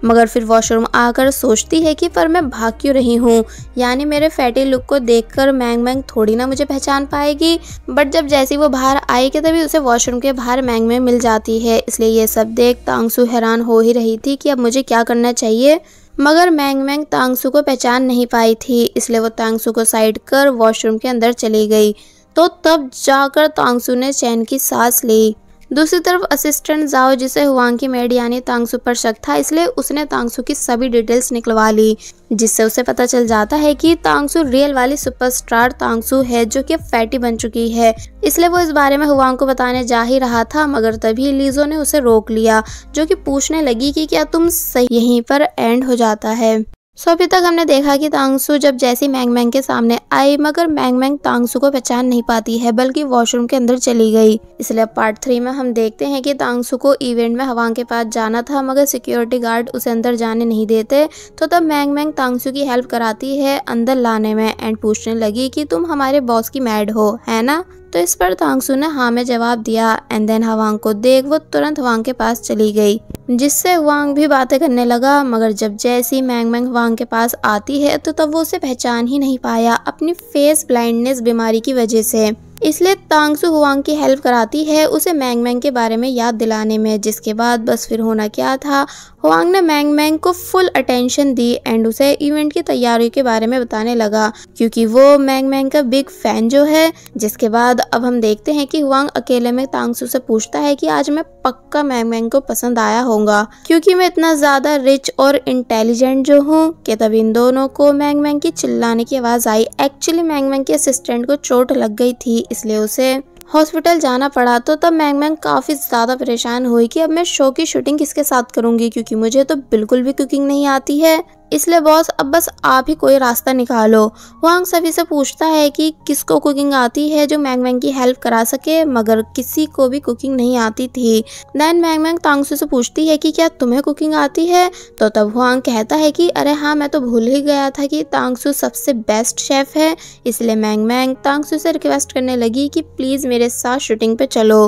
मगर फिर वॉशरूम आकर सोचती है कि पर मैं भाग क्यों रही हूँ यानी मेरे फैटी लुक को देखकर मैंग मैंग थोड़ी ना मुझे पहचान पाएगी बट जब जैसी वो बाहर आएगी तभी उसे वॉशरूम के बाहर मैंग मैंग मिल जाती है इसलिए ये सब देख तांगसू हैरान हो ही रही थी कि अब मुझे क्या करना चाहिए मगर मैंग मैंग तांगसू को पहचान नहीं पाई थी इसलिए वो तांगसू को साइड कर वॉशरूम के अंदर चली गई तो तब जाकर तांगसू ने चैन की सांस ली दूसरी तरफ असिस्टेंट जाओ जिसे हुआंग की मेड यानी तांगसू पर शक था इसलिए उसने तांगसू की सभी डिटेल्स निकलवा ली जिससे उसे पता चल जाता है कि तांगसू रियल वाली सुपरस्टार तांगसू है जो कि फैटी बन चुकी है इसलिए वो इस बारे में हुआंग को बताने जा ही रहा था मगर तभी लीजो ने उसे रोक लिया जो की पूछने लगी की क्या तुम सही यहीं पर एंड हो जाता है सो अभी तक हमने देखा कि तांगसू जब जैसी मैंग मैंग के सामने आई मगर मैंग मैंग तांगसू को पहचान नहीं पाती है बल्कि वॉशरूम के अंदर चली गई इसलिए पार्ट थ्री में हम देखते हैं कि तांगसू को इवेंट में हवांग के पास जाना था मगर सिक्योरिटी गार्ड उसे अंदर जाने नहीं देते तो तब मैंग मैंग तांगसू की हेल्प कराती है अंदर लाने में एंड पूछने लगी की तुम हमारे बॉस की मैड हो है ना तो इस पर तांगसू तो ने हाँ में जवाब दिया एंड देन हवांग को देख वो तुरंत हवांग के पास चली गई जिससे हुआंग भी बातें करने लगा मगर जब जैसी मैंग मैंग हुआंग के पास आती है तो तब वो उसे पहचान ही नहीं पाया अपनी फेस ब्लाइंडनेस बीमारी की वजह से इसलिए तांगसू हुआंग की हेल्प कराती है उसे मैंग मैंग के बारे में याद दिलाने में जिसके बाद बस फिर होना क्या था हुआंग ने मैंग मैंग को फुल अटेंशन दी एंड उसे इवेंट की तैयारियों के बारे में बताने लगा क्योंकि वो मैंग मैंग का बिग फैन जो है जिसके बाद अब हम देखते हैं कि हुआंग अकेले में तांगसू से पूछता है कि आज मैं पक्का मैंग मैंग को पसंद आया होगा क्योंकि मैं इतना ज्यादा रिच और इंटेलिजेंट जो हूँ कि तब इन दोनों को मैंग मैंग की चिल्लाने की आवाज आई एक्चुअली मैंग मैंग के असिस्टेंट को चोट लग गई थी इसलिए उसे हॉस्पिटल जाना पड़ा तो तब मैंग मैंग काफ़ी ज़्यादा परेशान हुई कि अब मैं शो की शूटिंग किसके साथ करूँगी क्योंकि मुझे तो बिल्कुल भी कुकिंग नहीं आती है इसलिए बॉस अब बस आप ही कोई रास्ता निकालो वांग सभी से पूछता है कि किसको कुकिंग आती है जो मैंग मैंग की हेल्प करा सके मगर किसी को भी कुकिंग नहीं आती थी देन मैंग मैंग से पूछती है कि क्या तुम्हें कुकिंग आती है तो तब वांग कहता है कि अरे हाँ मैं तो भूल ही गया था कि तांगसु सबसे बेस्ट शेफ है इसलिए मैंग मैंग से रिक्वेस्ट करने लगी कि प्लीज़ मेरे साथ शूटिंग पे चलो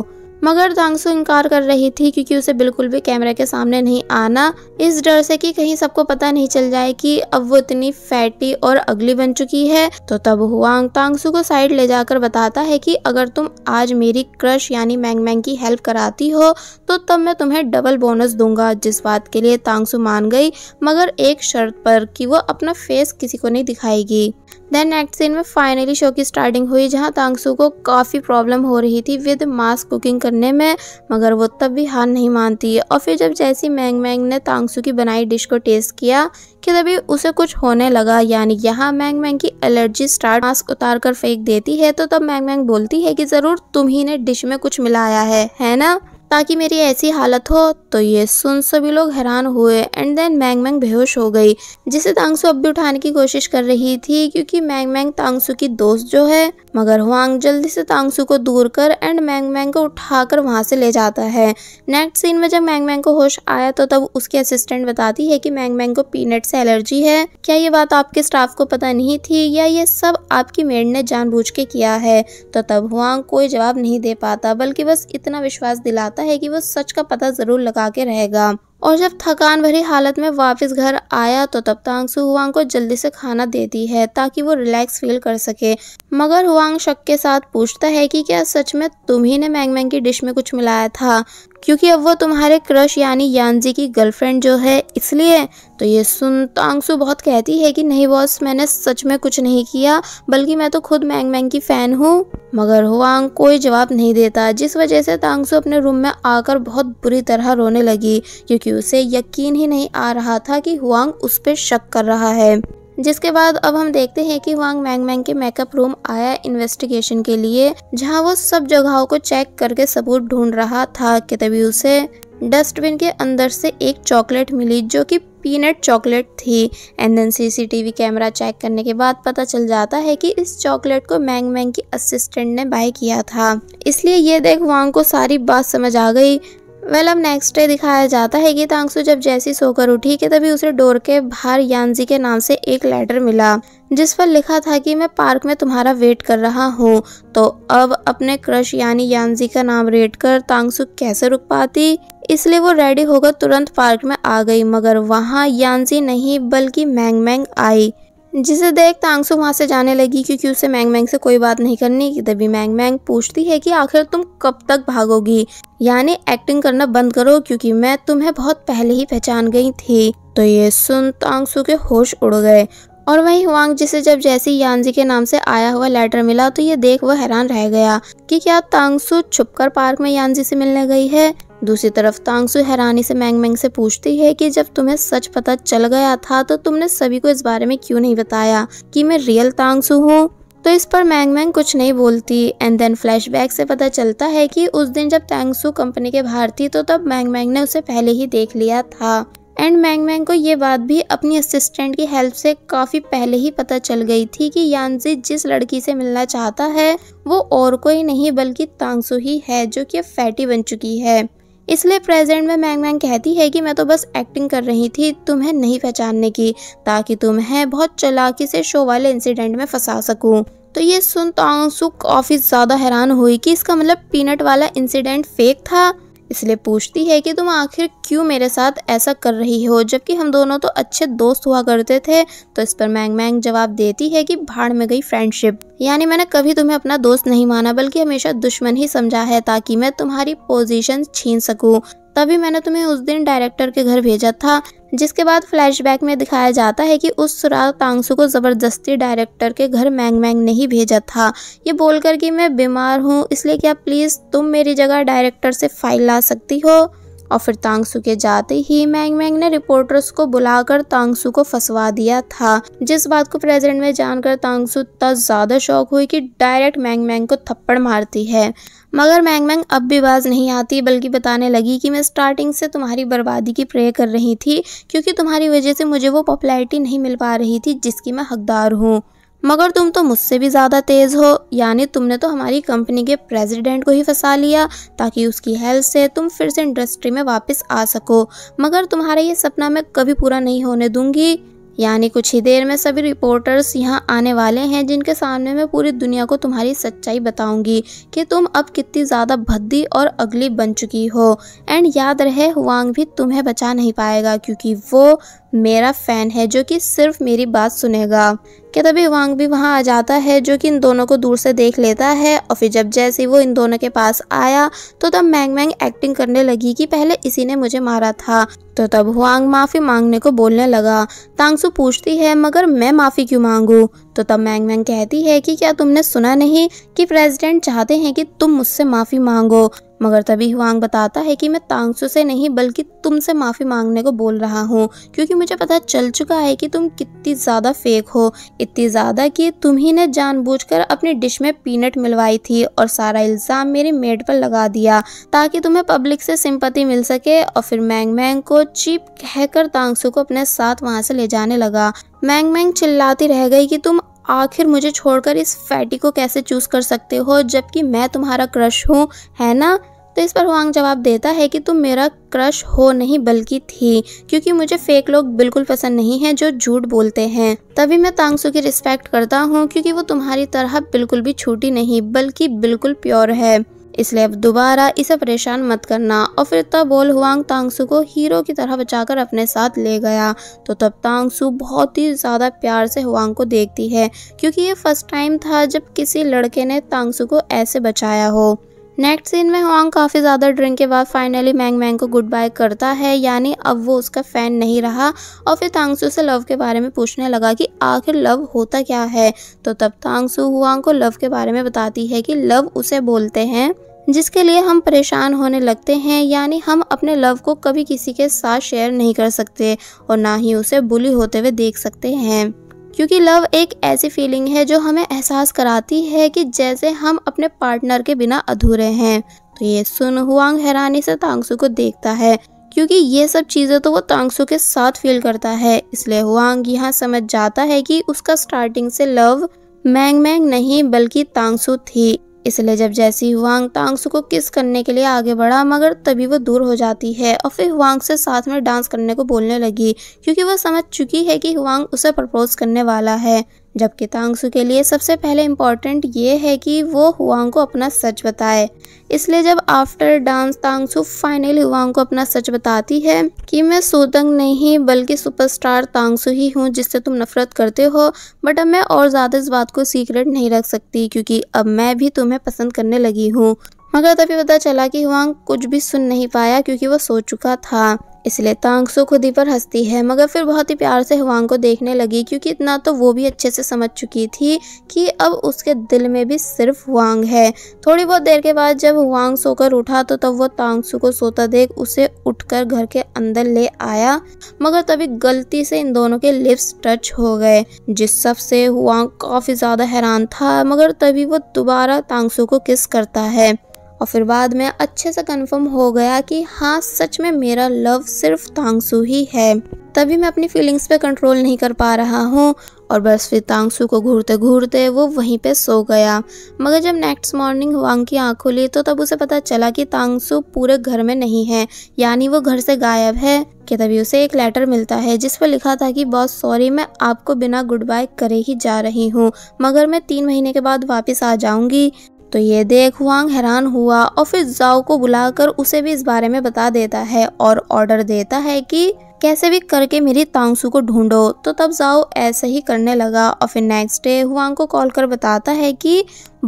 मगर दांगसू इनकार कर रही थी क्योंकि उसे बिल्कुल भी कैमरे के सामने नहीं आना इस डर से कि कहीं सबको पता नहीं चल जाए कि अब वो इतनी फैटी और अगली बन चुकी है तो तब हुआंग तांगसू को साइड ले जाकर बताता है कि अगर तुम आज मेरी क्रश यानी मैंग मैंग की हेल्प कराती हो तो तब मैं तुम्हें डबल बोनस दूंगा जिस बात के लिए तांगसू मान गई मगर एक शर्त पर कि वो अपना फेस किसी को नहीं दिखाएगी देन नेक्स्ट सीन में फाइनली शो की स्टार्टिंग हुई जहां तांगसू को काफ़ी प्रॉब्लम हो रही थी विद मास्क कुकिंग करने में मगर वो तब भी हार नहीं मानती है और फिर जब जैसी मैंग मैंग ने तांगसू की बनाई डिश को टेस्ट किया कि तभी उसे कुछ होने लगा यानी यहाँ मैंग मैंग की एलर्जी स्टार्ट मास्क उतार कर फेंक देती है तो तब मैंग मैंग बोलती है कि ज़रूर तुम ही ने डिश में कुछ मिलाया है है ना ताकि मेरी ऐसी हालत हो तो ये सुन सभी लोग हैरान हुए एंड देन मैंग मैंग बेहोश हो गई जिसे तांगसु अब भी उठाने की कोशिश कर रही थी क्योंकि मैंग मैंग तांगसु की दोस्त जो है मगर हुआंग जल्दी से तांगसू को दूर कर एंड मैंग मैंग को उठाकर वहां से ले जाता है नेक्स्ट सीन में जब मैंग मैंग को होश आया तो तब उसकी असिस्टेंट बताती है की मैंग मैंग को पीनट से एलर्जी है क्या ये बात आपके स्टाफ को पता नहीं थी या ये सब आपकी मेड ने जान के किया है तो तब हुआंग कोई जवाब नहीं दे पाता बल्कि बस इतना विश्वास दिलाता जाता है कि वो सच का पता जरूर लगा के रहेगा और जब थकान भरी हालत में वापस घर आया तो तब तांगसू हुआंग को जल्दी से खाना देती है ताकि वो रिलैक्स फील कर सके मगर हुआंग शक के साथ पूछता है कि क्या सच में तुम ही ने मैंग मैंग की डिश में कुछ मिलाया था क्योंकि अब वो तुम्हारे क्रश यानी यानजी की गर्लफ्रेंड जो है इसलिए तो ये सुन तांगसू बहुत कहती है कि नहीं बॉस मैंने सच में कुछ नहीं किया बल्कि मैं तो खुद मैंग मैंग की फ़ैन हूँ मगर हुआंग कोई जवाब नहीं देता जिस वजह से तांगसू अपने रूम में आकर बहुत बुरी तरह रोने लगी क्योंकि उसे यकीन ही नहीं आ रहा था कि हुआंग उस पर शक कर रहा है जिसके बाद अब हम देखते हैं कि वांग मैंग मैंग के मेकअप रूम आया इन्वेस्टिगेशन के लिए जहां वो सब जगहों को चेक करके सबूत ढूंढ रहा था कि तभी उसे डस्टबिन के अंदर से एक चॉकलेट मिली जो कि पीनट चॉकलेट थी and then CCTV camera check करने के बाद पता चल जाता है कि इस चॉकलेट को मैंग मैंग की असिस्टेंट ने बाय किया था इसलिए ये देख वांग को सारी बात समझ आ गई वेल अब नेक्स्ट डे दिखाया जाता है कि तांगसू जब जैसी सोकर उठी के तभी उसे डोर के बाहर यानजी के नाम से एक लेटर मिला जिस पर लिखा था कि मैं पार्क में तुम्हारा वेट कर रहा हूँ तो अब अपने क्रश यानी यानजी का नाम रेट कर तांगसू कैसे रुक पाती इसलिए वो रेडी होकर तुरंत पार्क में आ गई मगर वहाँ यानजी नहीं बल्कि मैंग मैंग आई जिसे देख तांगसू वहाँ से जाने लगी क्योंकि उसे मैंग मैंग से कोई बात नहीं करनी तभी मैंग मैंग पूछती है कि आखिर तुम कब तक भागोगी यानी एक्टिंग करना बंद करो क्योंकि मैं तुम्हें बहुत पहले ही पहचान गई थी तो ये सुन तांगसू के होश उड़ गए और वही हुआंग जिसे जब जैसी यानजी के नाम से आया हुआ लेटर मिला तो ये देख वह हैरान रह गया कि क्या तांगसू छुपकर पार्क में यानजी से मिलने गई है दूसरी तरफ तांगसु हैरानी से मैंग मैंग से पूछती है कि जब तुम्हें सच पता चल गया था तो तुमने सभी को इस बारे में क्यों नहीं बताया कि मैं रियल तांगसु हूँ तो इस पर मैंग मैंग कुछ नहीं बोलती एंड देन फ्लैशबैक से पता चलता है कि उस दिन जब तांगसु कंपनी के बाहर थी तो तब मैंग मैंग ने उसे पहले ही देख लिया था एंड मैंग मैंग को ये बात भी अपनी असिस्टेंट की हेल्प से काफ़ी पहले ही पता चल गई थी कि यानजी जिस लड़की से मिलना चाहता है वो और कोई नहीं बल्कि तांगसू ही है जो कि अब फैटी बन चुकी है इसलिए प्रेजेंट में मैंग मैंग कहती है कि मैं तो बस एक्टिंग कर रही थी तुम्हें नहीं पहचानने की ताकि तुम्हें बहुत चलाकी से शो वाले इंसिडेंट में फंसा सकूं तो ये सुन तो आंसू काफ़ी ज़्यादा हैरान हुई कि इसका मतलब पीनट वाला इंसिडेंट फेक था इसलिए पूछती है कि तुम आखिर क्यों मेरे साथ ऐसा कर रही हो जबकि हम दोनों तो अच्छे दोस्त हुआ करते थे तो इस पर मैंग मैंग जवाब देती है कि भाड़ में गई फ्रेंडशिप यानी मैंने कभी तुम्हें अपना दोस्त नहीं माना बल्कि हमेशा दुश्मन ही समझा है ताकि मैं तुम्हारी पोजीशन छीन सकूं तभी मैंने तुम्हें उस दिन डायरेक्टर के घर भेजा था जिसके बाद फ्लैशबैक में दिखाया जाता है कि उस सुराग तांगसू को ज़बरदस्ती डायरेक्टर के घर मैंग मैंग नहीं भेजा था ये बोलकर कि मैं बीमार हूँ इसलिए क्या प्लीज़ तुम मेरी जगह डायरेक्टर से फाइल ला सकती हो और फिर तांगसू के जाते ही मैंग मैंग ने रिपोर्टर्स को बुलाकर तांगसू को फंसवा दिया था जिस बात को प्रेसिडेंट में जानकर तांगसू इतना ज़्यादा शौक हुई कि डायरेक्ट मैंग मैंग को थप्पड़ मारती है मगर मैंग मैंग अब भी बाज नहीं आती बल्कि बताने लगी कि मैं स्टार्टिंग से तुम्हारी बर्बादी की प्रे कर रही थी क्योंकि तुम्हारी वजह से मुझे वो पॉपुलैरिटी नहीं मिल पा रही थी जिसकी मैं हकदार हूँ मगर तुम तो मुझसे भी ज़्यादा तेज़ हो यानी तुमने तो हमारी कंपनी के प्रेसिडेंट को ही फंसा लिया ताकि उसकी हेल्प से तुम फिर से इंडस्ट्री में वापस आ सको मगर तुम्हारा ये सपना मैं कभी पूरा नहीं होने दूंगी यानी कुछ ही देर में सभी रिपोर्टर्स यहाँ आने वाले हैं जिनके सामने मैं पूरी दुनिया को तुम्हारी सच्चाई बताऊंगी कि तुम अब कितनी ज़्यादा भद्दी और अगली बन चुकी हो एंड याद रहे हुआंग भी तुम्हें बचा नहीं पाएगा क्योंकि वो मेरा फ़ैन है जो कि सिर्फ मेरी बात सुनेगा क्या तभी वांग भी वहाँ आ जाता है जो कि इन दोनों को दूर से देख लेता है और फिर जब जैसे वो इन दोनों के पास आया तो तब मैंग मैंग एक्टिंग करने लगी कि पहले इसी ने मुझे मारा था तो तब हुआंग माफ़ी मांगने को बोलने लगा तांगसु पूछती है मगर मैं माफ़ी क्यों मांगू तो तब मैंग मैंग कहती है कि क्या तुमने सुना नहीं कि प्रेसिडेंट चाहते हैं कि तुम मुझसे माफ़ी मांगो मगर तभी हुआंग बताता है कि मैं तांगसू से नहीं बल्कि तुमसे माफ़ी मांगने को बोल रहा हूँ क्योंकि मुझे पता चल चुका है कि तुम कितनी ज़्यादा फेक हो इतनी ज़्यादा कि तुम ही ने जानबूझकर अपनी डिश में पीनट मिलवाई थी और सारा इल्ज़ाम मेरी मेड पर लगा दिया ताकि तुम्हें पब्लिक से सिंपति मिल सके और फिर मैंग मैंग को चीप कहकर तांगसू को अपने साथ वहाँ से ले जाने लगा मैंग मैंग चिल्लाती रह गई कि तुम आखिर मुझे छोड़कर इस फैटी को कैसे चूज कर सकते हो जबकि मैं तुम्हारा क्रश हूँ है ना तो इस पर हुआंग जवाब देता है कि तुम मेरा क्रश हो नहीं बल्कि थी क्योंकि मुझे फेक लोग बिल्कुल पसंद नहीं है जो झूठ बोलते हैं तभी मैं तांगसु की रिस्पेक्ट करता हूँ क्योंकि वो तुम्हारी तरह बिल्कुल भी छूटी नहीं बल्कि बिल्कुल प्योर है इसलिए अब दोबारा इसे परेशान मत करना और फिर तब बोल हुआंग तांगसु को हीरो की तरह बचाकर अपने साथ ले गया तो तब तांगसू बहुत ही ज़्यादा प्यार से हुआंग को देखती है क्योंकि ये फर्स्ट टाइम था जब किसी लड़के ने तांगसु को ऐसे बचाया हो नेक्स्ट सीन में हुआंग काफ़ी ज़्यादा ड्रिंक के बाद फाइनली मैंग मैंग को गुड बाय करता है यानी अब वो उसका फ़ैन नहीं रहा और फिर तांगसू से लव के बारे में पूछने लगा कि आखिर लव होता क्या है तो तब तांगसू हुआंग को लव के बारे में बताती है कि लव उसे बोलते हैं जिसके लिए हम परेशान होने लगते हैं यानी हम अपने लव को कभी किसी के साथ शेयर नहीं कर सकते और ना ही उसे बुली होते हुए देख सकते हैं क्योंकि लव एक ऐसी फीलिंग है जो हमें एहसास कराती है कि जैसे हम अपने पार्टनर के बिना अधूरे हैं तो ये सुन हुआंग हैरानी से तांगसू को देखता है क्योंकि ये सब चीज़ें तो वो तांगसू के साथ फील करता है इसलिए हुआंग यहाँ समझ जाता है कि उसका स्टार्टिंग से लव मैंग मैंग नहीं बल्कि तांगसू थी इसलिए जब जैसी हुआंग तांगसु को किस करने के लिए आगे बढ़ा मगर तभी वो दूर हो जाती है और फिर हुआंग से साथ में डांस करने को बोलने लगी क्योंकि वह समझ चुकी है कि हुआंग उसे प्रपोज करने वाला है जबकि तांगसू के लिए सबसे पहले इम्पॉर्टेंट ये है कि वो हुआंग को अपना सच बताए इसलिए जब after dance Tangsu final Huang को अपना सच बताती है कि मैं सोतंग नहीं बल्कि सुपरस्टार तांगसु ही हूँ जिससे तुम नफरत करते हो बट अब मैं और ज़्यादा इस बात को सीक्रेट नहीं रख सकती क्योंकि अब मैं भी तुम्हें पसंद करने लगी हूँ मगर तभी पता चला कि हुआंग कुछ भी सुन नहीं पाया क्योंकि वो सो चुका था इसलिए तांगसू खुद ही पर हंसती है मगर फिर बहुत ही प्यार से हुवांग को देखने लगी क्योंकि इतना तो वो भी अच्छे से समझ चुकी थी कि अब उसके दिल में भी सिर्फ हुआंग है थोड़ी बहुत देर के बाद जब हुआंग सोकर उठा तो तब वो तांगसू को सोता देख उसे उठकर घर के अंदर ले आया मगर तभी गलती से इन दोनों के लिप्स टच हो गए जिस सब से हुआंग काफ़ी ज़्यादा हैरान था मगर तभी वो दोबारा तांगसू को किस करता है और फिर बाद में अच्छे से कंफर्म हो गया कि हाँ सच में मेरा लव सिर्फ तांगसू ही है तभी मैं अपनी फीलिंग्स पे कंट्रोल नहीं कर पा रहा हूँ और बस फिर तांगसू को घूरते घूरते वो वहीं पे सो गया मगर जब नेक्स्ट मॉर्निंग वांग की आँख खुली तो तब उसे पता चला कि तांगसू पूरे घर में नहीं है यानी वो घर से गायब है कि तभी उसे एक लेटर मिलता है जिस पर लिखा था कि बॉस सॉरी मैं आपको बिना गुड बाय करे ही जा रही हूँ मगर मैं तीन महीने के बाद वापस आ जाऊँगी तो ये देख हुआंग हैरान हुआ और फिर जाओ को बुलाकर उसे भी इस बारे में बता देता है और ऑर्डर देता है कि कैसे भी करके मेरी तांगसू को ढूंढो तो तब जाओ ऐसे ही करने लगा और फिर नेक्स्ट डे हुआंग को कॉल कर बताता है कि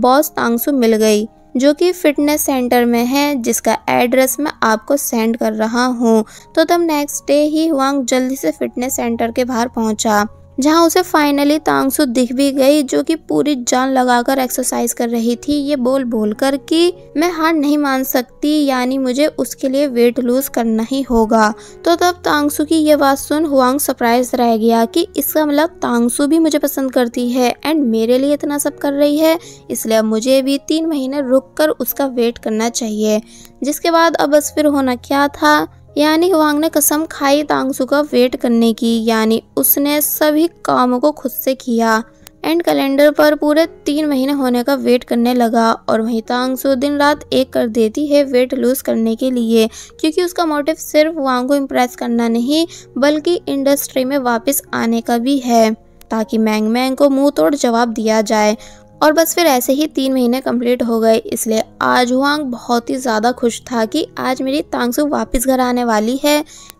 बॉस तांगसू मिल गई जो कि फिटनेस सेंटर में है जिसका एड्रेस मैं आपको सेंड कर रहा हूँ तो तब नेक्स्ट डे ही हुआंग जल्दी से फिटनेस सेंटर के बाहर पहुँचा जहां उसे फाइनली तांगसू दिख भी गई जो कि पूरी जान लगाकर एक्सरसाइज कर रही थी ये बोल बोल कर कि मैं हार नहीं मान सकती यानी मुझे उसके लिए वेट लूज करना ही होगा तो तब तांगसू की ये बात सुन हुआंग सरप्राइज रह गया कि इसका मतलब तांगसू भी मुझे पसंद करती है एंड मेरे लिए इतना सब कर रही है इसलिए अब मुझे भी तीन महीने रुक कर उसका वेट करना चाहिए जिसके बाद अब बस फिर होना क्या था यानी हुआंग ने कसम खाई तांगसू का वेट करने की यानी उसने सभी कामों को खुद से किया एंड कैलेंडर पर पूरे तीन महीने होने का वेट करने लगा और वहीं तांगसू दिन रात एक कर देती है वेट लूज़ करने के लिए क्योंकि उसका मोटिव सिर्फ वांग को इम्प्रेस करना नहीं बल्कि इंडस्ट्री में वापस आने का भी है ताकि मैंग मैंग को मुंह तोड़ जवाब दिया जाए और बस फिर ऐसे ही तीन महीने कंप्लीट हो गए इसलिए आज हुआंग बहुत ही ज़्यादा खुश था कि आज मेरी तांगसू वापस घर आने वाली है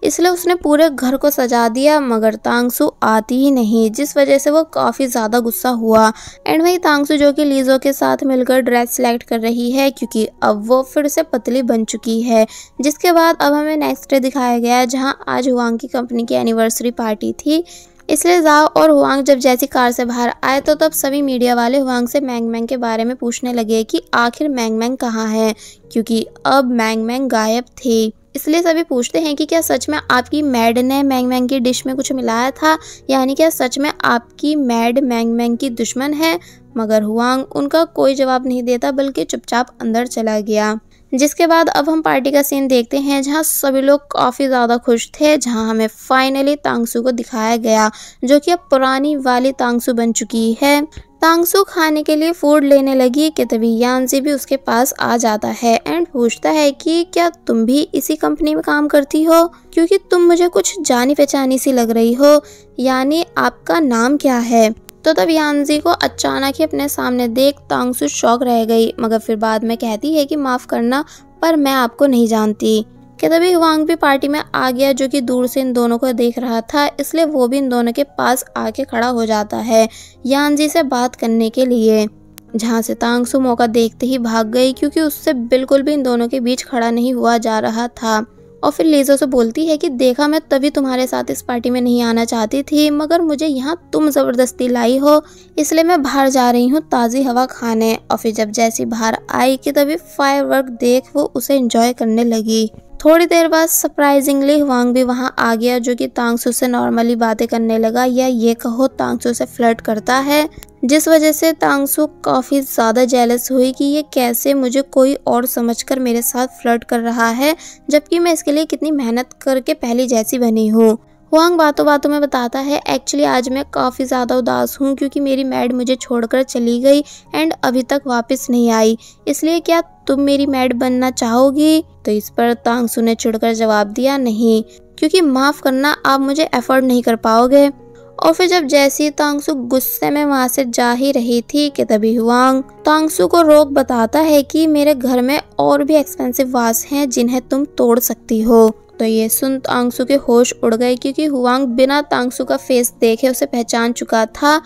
इसलिए उसने पूरे घर को सजा दिया मगर तांगसू आती ही नहीं जिस वजह से वो काफ़ी ज़्यादा गुस्सा हुआ एंड वही तांगसू जो कि लीजो के साथ मिलकर ड्रेस सेलेक्ट कर रही है क्योंकि अब वो फिर से पतली बन चुकी है जिसके बाद अब हमें नेक्स्ट डे दिखाया गया जहाँ आज हुआंग की कंपनी की एनिवर्सरी पार्टी थी इसलिए जाओ और हुआंग जब जैसी कार से बाहर आए तो तब सभी मीडिया वाले हुआंग से मैंग मैंग के बारे में पूछने लगे कि आखिर मैंग मैंग कहाँ है क्योंकि अब मैंग मैंग गायब थे इसलिए सभी पूछते हैं कि क्या सच में आपकी मैड ने मैंग मैंग की डिश में कुछ मिलाया था यानी क्या सच में आपकी मैड मैंग मैंग की दुश्मन है मगर हुआंग उनका कोई जवाब नहीं देता बल्कि चुपचाप अंदर चला गया जिसके बाद अब हम पार्टी का सीन देखते हैं जहाँ सभी लोग काफ़ी ज़्यादा खुश थे जहाँ हमें फाइनली तांगसु को दिखाया गया जो कि अब पुरानी वाली तांगसु बन चुकी है तांगसु खाने के लिए फूड लेने लगी कि तभी यानजी भी उसके पास आ जाता है एंड पूछता है कि क्या तुम भी इसी कंपनी में काम करती हो क्योंकि तुम मुझे कुछ जानी पहचानी सी लग रही हो यानी आपका नाम क्या है तो तब यानजी को अचानक ही अपने सामने देख तांगसु शौक रह गई मगर फिर बाद में कहती है कि माफ़ करना पर मैं आपको नहीं जानती कि तभी हुआंग भी पार्टी में आ गया जो कि दूर से इन दोनों को देख रहा था इसलिए वो भी इन दोनों के पास आके खड़ा हो जाता है यानजी से बात करने के लिए जहाँ से तांगसु मौका देखते ही भाग गई क्योंकि उससे बिल्कुल भी इन दोनों के बीच खड़ा नहीं हुआ जा रहा था और फिर लेजर से बोलती है कि देखा मैं तभी तुम्हारे साथ इस पार्टी में नहीं आना चाहती थी मगर मुझे यहाँ तुम ज़बरदस्ती लाई हो इसलिए मैं बाहर जा रही हूँ ताज़ी हवा खाने और फिर जब जैसी बाहर आई कि तभी फायर देख वो उसे इंजॉय करने लगी थोड़ी देर बाद सरप्राइजिंगली हुआंग भी वहाँ आ गया जो कि तांगसु से नॉर्मली बातें करने लगा या ये कहो तांगसु से फ्लर्ट करता है जिस वजह से तांगसु काफ़ी ज़्यादा जेलस हुई कि ये कैसे मुझे कोई और समझकर मेरे साथ फ्लर्ट कर रहा है जबकि मैं इसके लिए कितनी मेहनत करके पहले जैसी बनी हूँ हुआंग बातों बातों में बताता है एक्चुअली आज मैं काफ़ी ज़्यादा उदास हूँ क्योंकि मेरी मैड मुझे छोड़कर चली गई एंड अभी तक वापस नहीं आई इसलिए क्या तुम मेरी मैड बनना चाहोगी तो इस पर तांगसु ने छुड़कर जवाब दिया नहीं क्योंकि माफ़ करना आप मुझे एफर्ड नहीं कर पाओगे और फिर जब जैसी तांगसु गुस्से में वहाँ से जा ही रही थी कि तभी हुआंग तांगसु को रोक बताता है कि मेरे घर में और भी एक्सपेंसिव वास हैं जिन्हें तुम तोड़ सकती हो तो ये सुन तांगसू के होश उड़ गए क्योंकि हुआंग बिना तांगसू का फेस देखे उसे पहचान चुका था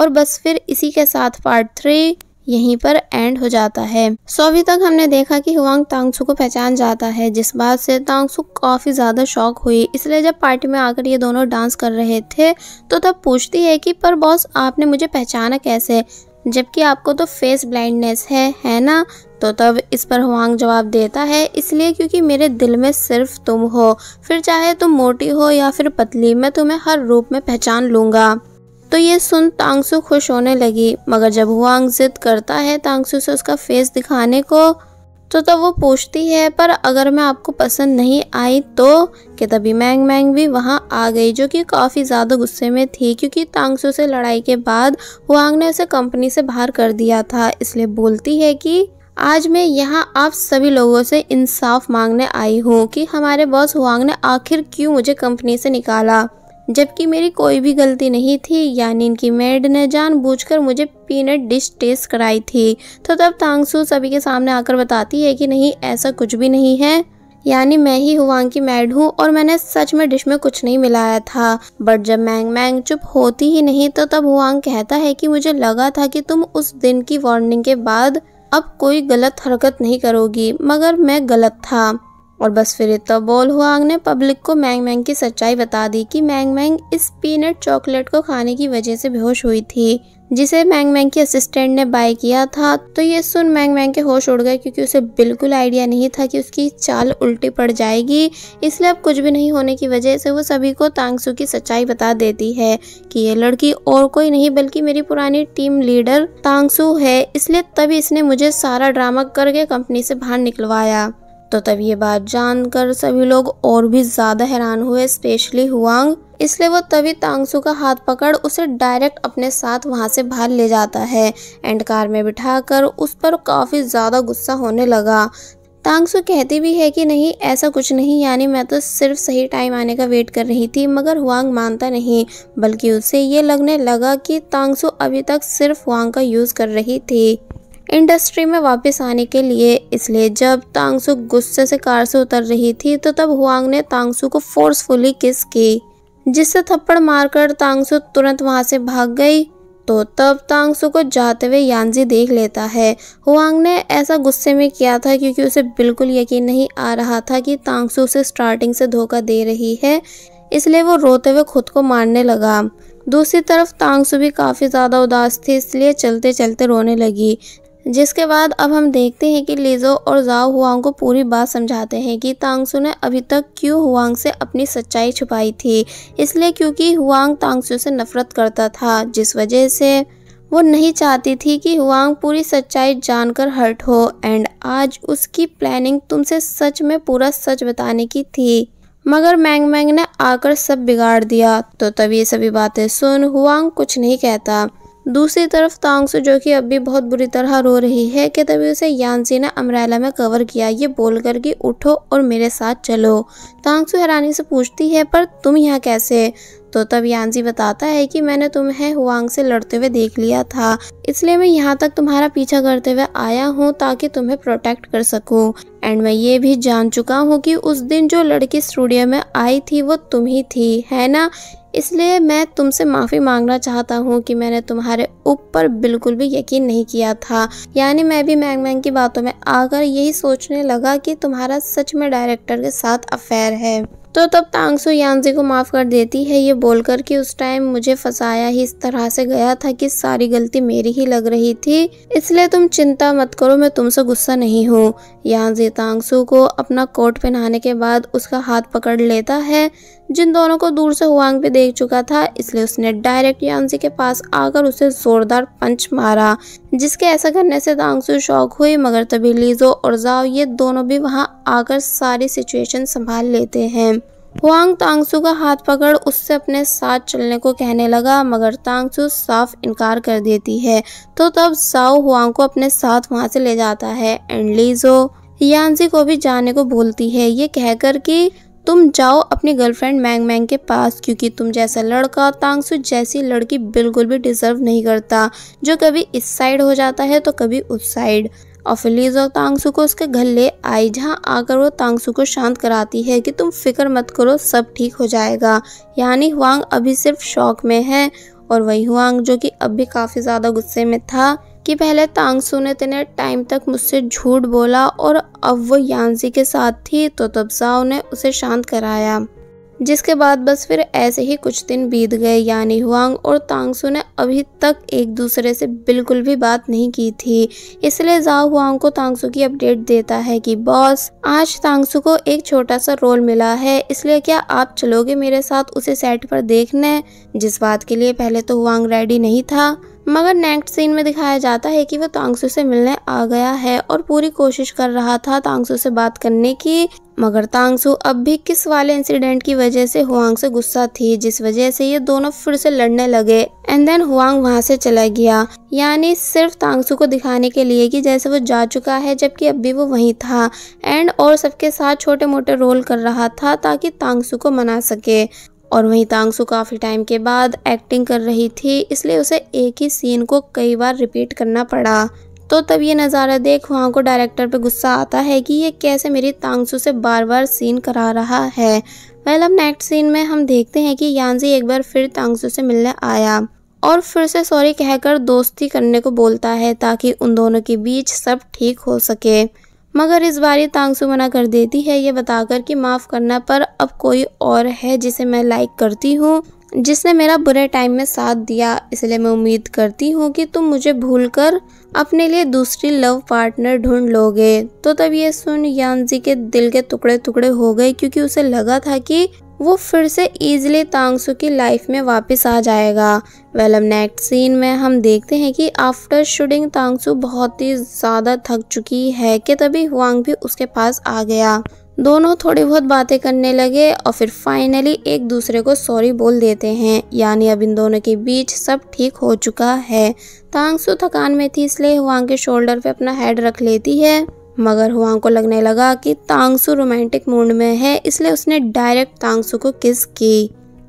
और बस फिर इसी के साथ पार्ट थ्री यहीं पर एंड हो जाता है सो अभी तक हमने देखा कि हुआंग तांगसू को पहचान जाता है जिस बात से तांगसू काफ़ी ज़्यादा शौक हुई इसलिए जब पार्टी में आकर ये दोनों डांस कर रहे थे तो तब पूछती है कि पर बॉस आपने मुझे पहचाना कैसे जबकि आपको तो फेस ब्लाइंडनेस है है ना तो तब इस पर हुआंग जवाब देता है इसलिए क्योंकि मेरे दिल में सिर्फ तुम हो फिर चाहे तुम मोटी हो या फिर पतली मैं तुम्हें हर रूप में पहचान लूंगा तो ये सुन तांगसू खुश होने लगी मगर जब हुआंग जिद करता है तांगसू से उसका फेस दिखाने को तो तब वो पूछती है पर अगर मैं आपको पसंद नहीं आई तो कि तभी मैंग मैंग भी वहाँ आ गई जो कि काफ़ी ज़्यादा गुस्से में थी क्योंकि तांगसू से लड़ाई के बाद हुआंग ने उसे कंपनी से बाहर कर दिया था इसलिए बोलती है कि आज मैं यहाँ आप सभी लोगों से इंसाफ मांगने आई हूँ कि हमारे बॉस हुआंग ने आखिर क्यों मुझे कंपनी से निकाला जबकि मेरी कोई भी गलती नहीं थी यानी इनकी मेड ने जानबूझकर मुझे पीनट डिश टेस्ट कराई थी तो तब तांगसु सभी के सामने आकर बताती है कि नहीं ऐसा कुछ भी नहीं है यानी मैं ही हुआ की मैड हूँ और मैंने सच में डिश में कुछ नहीं मिलाया था बट जब मैंग मैंग चुप होती ही नहीं तो तब हुआ कहता है कि मुझे लगा था कि तुम उस दिन की वार्निंग के बाद अब कोई गलत हरकत नहीं करोगी मगर मैं गलत था और बस फिर इतना बोल हुआ ने पब्लिक को मैंग मैंग की सच्चाई बता दी कि मैंग मैंग इस पीनट चॉकलेट को खाने की वजह से बेहोश हुई थी जिसे मैंग मैंग की असिस्टेंट ने बाय किया था तो ये सुन मैंग मैंग के होश उड़ गए क्योंकि उसे बिल्कुल आइडिया नहीं था कि उसकी चाल उल्टी पड़ जाएगी इसलिए अब कुछ भी नहीं होने की वजह से वो सभी को तांगसू की सच्चाई बता देती है कि ये लड़की और कोई नहीं बल्कि मेरी पुरानी टीम लीडर तांगसू है इसलिए तभी इसने मुझे सारा ड्रामा करके कंपनी से बाहर निकलवाया तो तब ये बात जानकर सभी लोग और भी ज्यादा हैरान हुए स्पेशली हुआंग इसलिए वो तभी तांगसू का हाथ पकड़ उसे डायरेक्ट अपने साथ वहां से बाहर ले जाता है एंड कार में बिठाकर उस पर काफ़ी ज़्यादा गुस्सा होने लगा तांगसु कहती भी है कि नहीं ऐसा कुछ नहीं यानी मैं तो सिर्फ सही टाइम आने का वेट कर रही थी मगर हुआंग मानता नहीं बल्कि उसे ये लगने लगा कि तांगसु अभी तक सिर्फ हुआंग का यूज़ कर रही थी इंडस्ट्री में वापस आने के लिए इसलिए जब तांगसु गुस्से से कार से उतर रही थी तो तब हुआंग ने तांगसू को फोर्सफुली किस की जिससे थप्पड़ मारकर तांगसू तुरंत वहां से भाग गई तो तब तांगसू को जाते हुए यानजी देख लेता है हुआंग ने ऐसा गुस्से में किया था क्योंकि उसे बिल्कुल यकीन नहीं आ रहा था कि तांगसु उसे स्टार्टिंग से धोखा दे रही है इसलिए वो रोते हुए खुद को मारने लगा दूसरी तरफ तांगसु भी काफ़ी ज़्यादा उदास थी इसलिए चलते चलते रोने लगी जिसके बाद अब हम देखते हैं कि लीजो और जाओ हुआंग को पूरी बात समझाते हैं कि तांगसु ने अभी तक क्यों हुआंग से अपनी सच्चाई छुपाई थी इसलिए क्योंकि हुआंग तांगसु से नफरत करता था जिस वजह से वो नहीं चाहती थी कि हुआंग पूरी सच्चाई जानकर हर्ट हो एंड आज उसकी प्लानिंग तुमसे सच में पूरा सच बताने की थी मगर मैंग मैंग ने आकर सब बिगाड़ दिया तो तब ये सभी बातें सुन हुआंग कुछ नहीं कहता दूसरी तरफ तांगसू जो कि अब भी बहुत बुरी तरह रो रही है कि तभी उसे यानसी ने अमरेला में कवर किया ये बोलकर कि उठो और मेरे साथ चलो तांगसू हैरानी से पूछती है पर तुम यहाँ कैसे तो तब यानसी बताता है कि मैंने तुम्हें हुआंग से लड़ते हुए देख लिया था इसलिए मैं यहाँ तक तुम्हारा पीछा करते हुए आया हूँ ताकि तुम्हें प्रोटेक्ट कर सकूँ एंड मैं ये भी जान चुका हूँ कि उस दिन जो लड़की स्टूडियो में आई थी वो तुम ही थी है ना इसलिए मैं तुमसे माफ़ी मांगना चाहता हूँ कि मैंने तुम्हारे ऊपर बिल्कुल भी यकीन नहीं किया था यानी मैं भी मैंग मैंग की बातों में आकर यही सोचने लगा कि तुम्हारा सच में डायरेक्टर के साथ अफेयर है तो तब तांगसू यानजी को माफ़ कर देती है ये बोलकर कि उस टाइम मुझे फंसाया ही इस तरह से गया था कि सारी गलती मेरी ही लग रही थी इसलिए तुम चिंता मत करो मैं तुमसे गुस्सा नहीं हूँ यानजी तांगसू को अपना कोट पहनाने के बाद उसका हाथ पकड़ लेता है जिन दोनों को दूर से हुआंग भी देख चुका था इसलिए उसने डायरेक्ट यांगजी के पास आकर उसे जोरदार पंच मारा जिसके ऐसा करने से दांगसू शौक हुई मगर तभी लीजो और जाओ ये दोनों भी वहां आकर सारी सिचुएशन संभाल लेते हैं हुआंग तांगसू का हाथ पकड़ उससे अपने साथ चलने को कहने लगा मगर तांगसू साफ इनकार कर देती है तो तब साओ हुआंग को अपने साथ वहां से ले जाता है एंड लीजो यांसी को भी जाने को भूलती है ये कहकर कि तुम जाओ अपनी गर्लफ्रेंड मैंग मैंग के पास क्योंकि तुम जैसा लड़का तांगसू जैसी लड़की बिल्कुल भी डिजर्व नहीं करता जो कभी इस साइड हो जाता है तो कभी उस साइड और फिलीज और तांगसु को उसके घर ले आई जहाँ आकर वो तांगसु को शांत कराती है कि तुम फिक्र मत करो सब ठीक हो जाएगा यानी हुआंग अभी सिर्फ शौक में है और वही हुआंग जो कि अब भी काफ़ी ज़्यादा गुस्से में था कि पहले तांगसू ने इतने टाइम तक मुझसे झूठ बोला और अब वो यांजी के साथ थी तो तबसाओ ने उसे शांत कराया जिसके बाद बस फिर ऐसे ही कुछ दिन बीत गए यानी हुआंग और तांगसू ने अभी तक एक दूसरे से बिल्कुल भी बात नहीं की थी इसलिए जाओ हुआंग को तांगसू की अपडेट देता है कि बॉस आज तांगसू को एक छोटा सा रोल मिला है इसलिए क्या आप चलोगे मेरे साथ उसे सेट पर देखने जिस बात के लिए पहले तो हुआंग रेडी नहीं था मगर नेक्स्ट सीन में दिखाया जाता है कि वो तांगसू से मिलने आ गया है और पूरी कोशिश कर रहा था तांगसू से बात करने की मगर तांगसू अब भी किस वाले इंसिडेंट की वजह से हुआंग से गुस्सा थी जिस वजह से ये दोनों फिर से लड़ने लगे एंड देन हुआंग वहाँ से चला गया यानी सिर्फ तांगसू को दिखाने के लिए कि जैसे वो जा चुका है जबकि अब भी वो वहीं था एंड और सबके साथ छोटे मोटे रोल कर रहा था ताकि तांगसू को मना सके और वहीं तांगसू काफ़ी टाइम के बाद एक्टिंग कर रही थी इसलिए उसे एक ही सीन को कई बार रिपीट करना पड़ा तो तब ये नज़ारा देख वहाँ को डायरेक्टर पे गुस्सा आता है कि ये कैसे मेरी तांगसू से बार बार सीन करा रहा है वेल अब नेक्स्ट सीन में हम देखते हैं कि यानजी एक बार फिर तांगसू से मिलने आया और फिर से सॉरी कहकर दोस्ती करने को बोलता है ताकि उन दोनों के बीच सब ठीक हो सके मगर इस बार ये तांगसू मना कर देती है ये बताकर कि माफ़ करना पर अब कोई और है जिसे मैं लाइक करती हूँ जिसने मेरा बुरे टाइम में साथ दिया इसलिए मैं उम्मीद करती हूँ कि तुम मुझे भूलकर अपने लिए दूसरी लव पार्टनर ढूंढ लोगे तो तब ये सुन यानजी के दिल के टुकड़े टुकड़े हो गए क्योंकि उसे लगा था कि वो फिर से ईजिली तांगसू की लाइफ में वापस आ जाएगा वेलम नेक्स्ट सीन में हम देखते हैं कि आफ्टर शूटिंग तांगसू बहुत ही ज़्यादा थक चुकी है कि तभी हुआंग भी उसके पास आ गया दोनों थोड़ी बहुत बातें करने लगे और फिर फाइनली एक दूसरे को सॉरी बोल देते हैं यानी अब इन दोनों के बीच सब ठीक हो चुका है तांगसू थकान में थी इसलिए हुआंग के शोल्डर पे अपना हेड रख लेती है मगर हुआंग को लगने लगा कि तांगसू रोमांटिक मूड में है इसलिए उसने डायरेक्ट तांगसू को किस की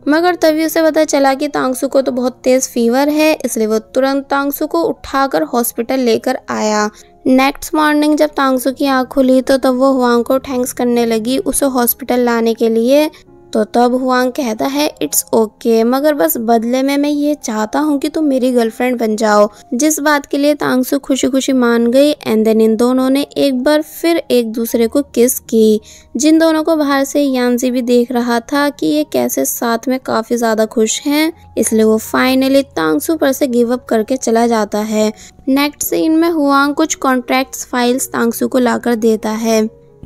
मगर तभी उसे पता चला कि तांगसू को तो बहुत तेज फीवर है इसलिए वो तुरंत तांगसू को उठाकर हॉस्पिटल लेकर आया नेक्स्ट मॉर्निंग जब तांगसू की आंख खुली तो तब वो हुआंग को थैंक्स करने लगी उसे हॉस्पिटल लाने के लिए तो तब हुआंग कहता है इट्स ओके okay, मगर बस बदले में मैं ये चाहता हूँ कि तुम मेरी गर्लफ्रेंड बन जाओ जिस बात के लिए तांगसु खुशी खुशी मान गई एंड देन इन दोनों ने एक बार फिर एक दूसरे को किस की जिन दोनों को बाहर से यानजी भी देख रहा था कि ये कैसे साथ में काफी ज्यादा खुश हैं इसलिए वो फाइनली तांगसु पर से गिव अप करके चला जाता है नेक्स्ट सीन में हुआंग कुछ कॉन्ट्रैक्ट्स फाइल्स तांगसू को लाकर देता है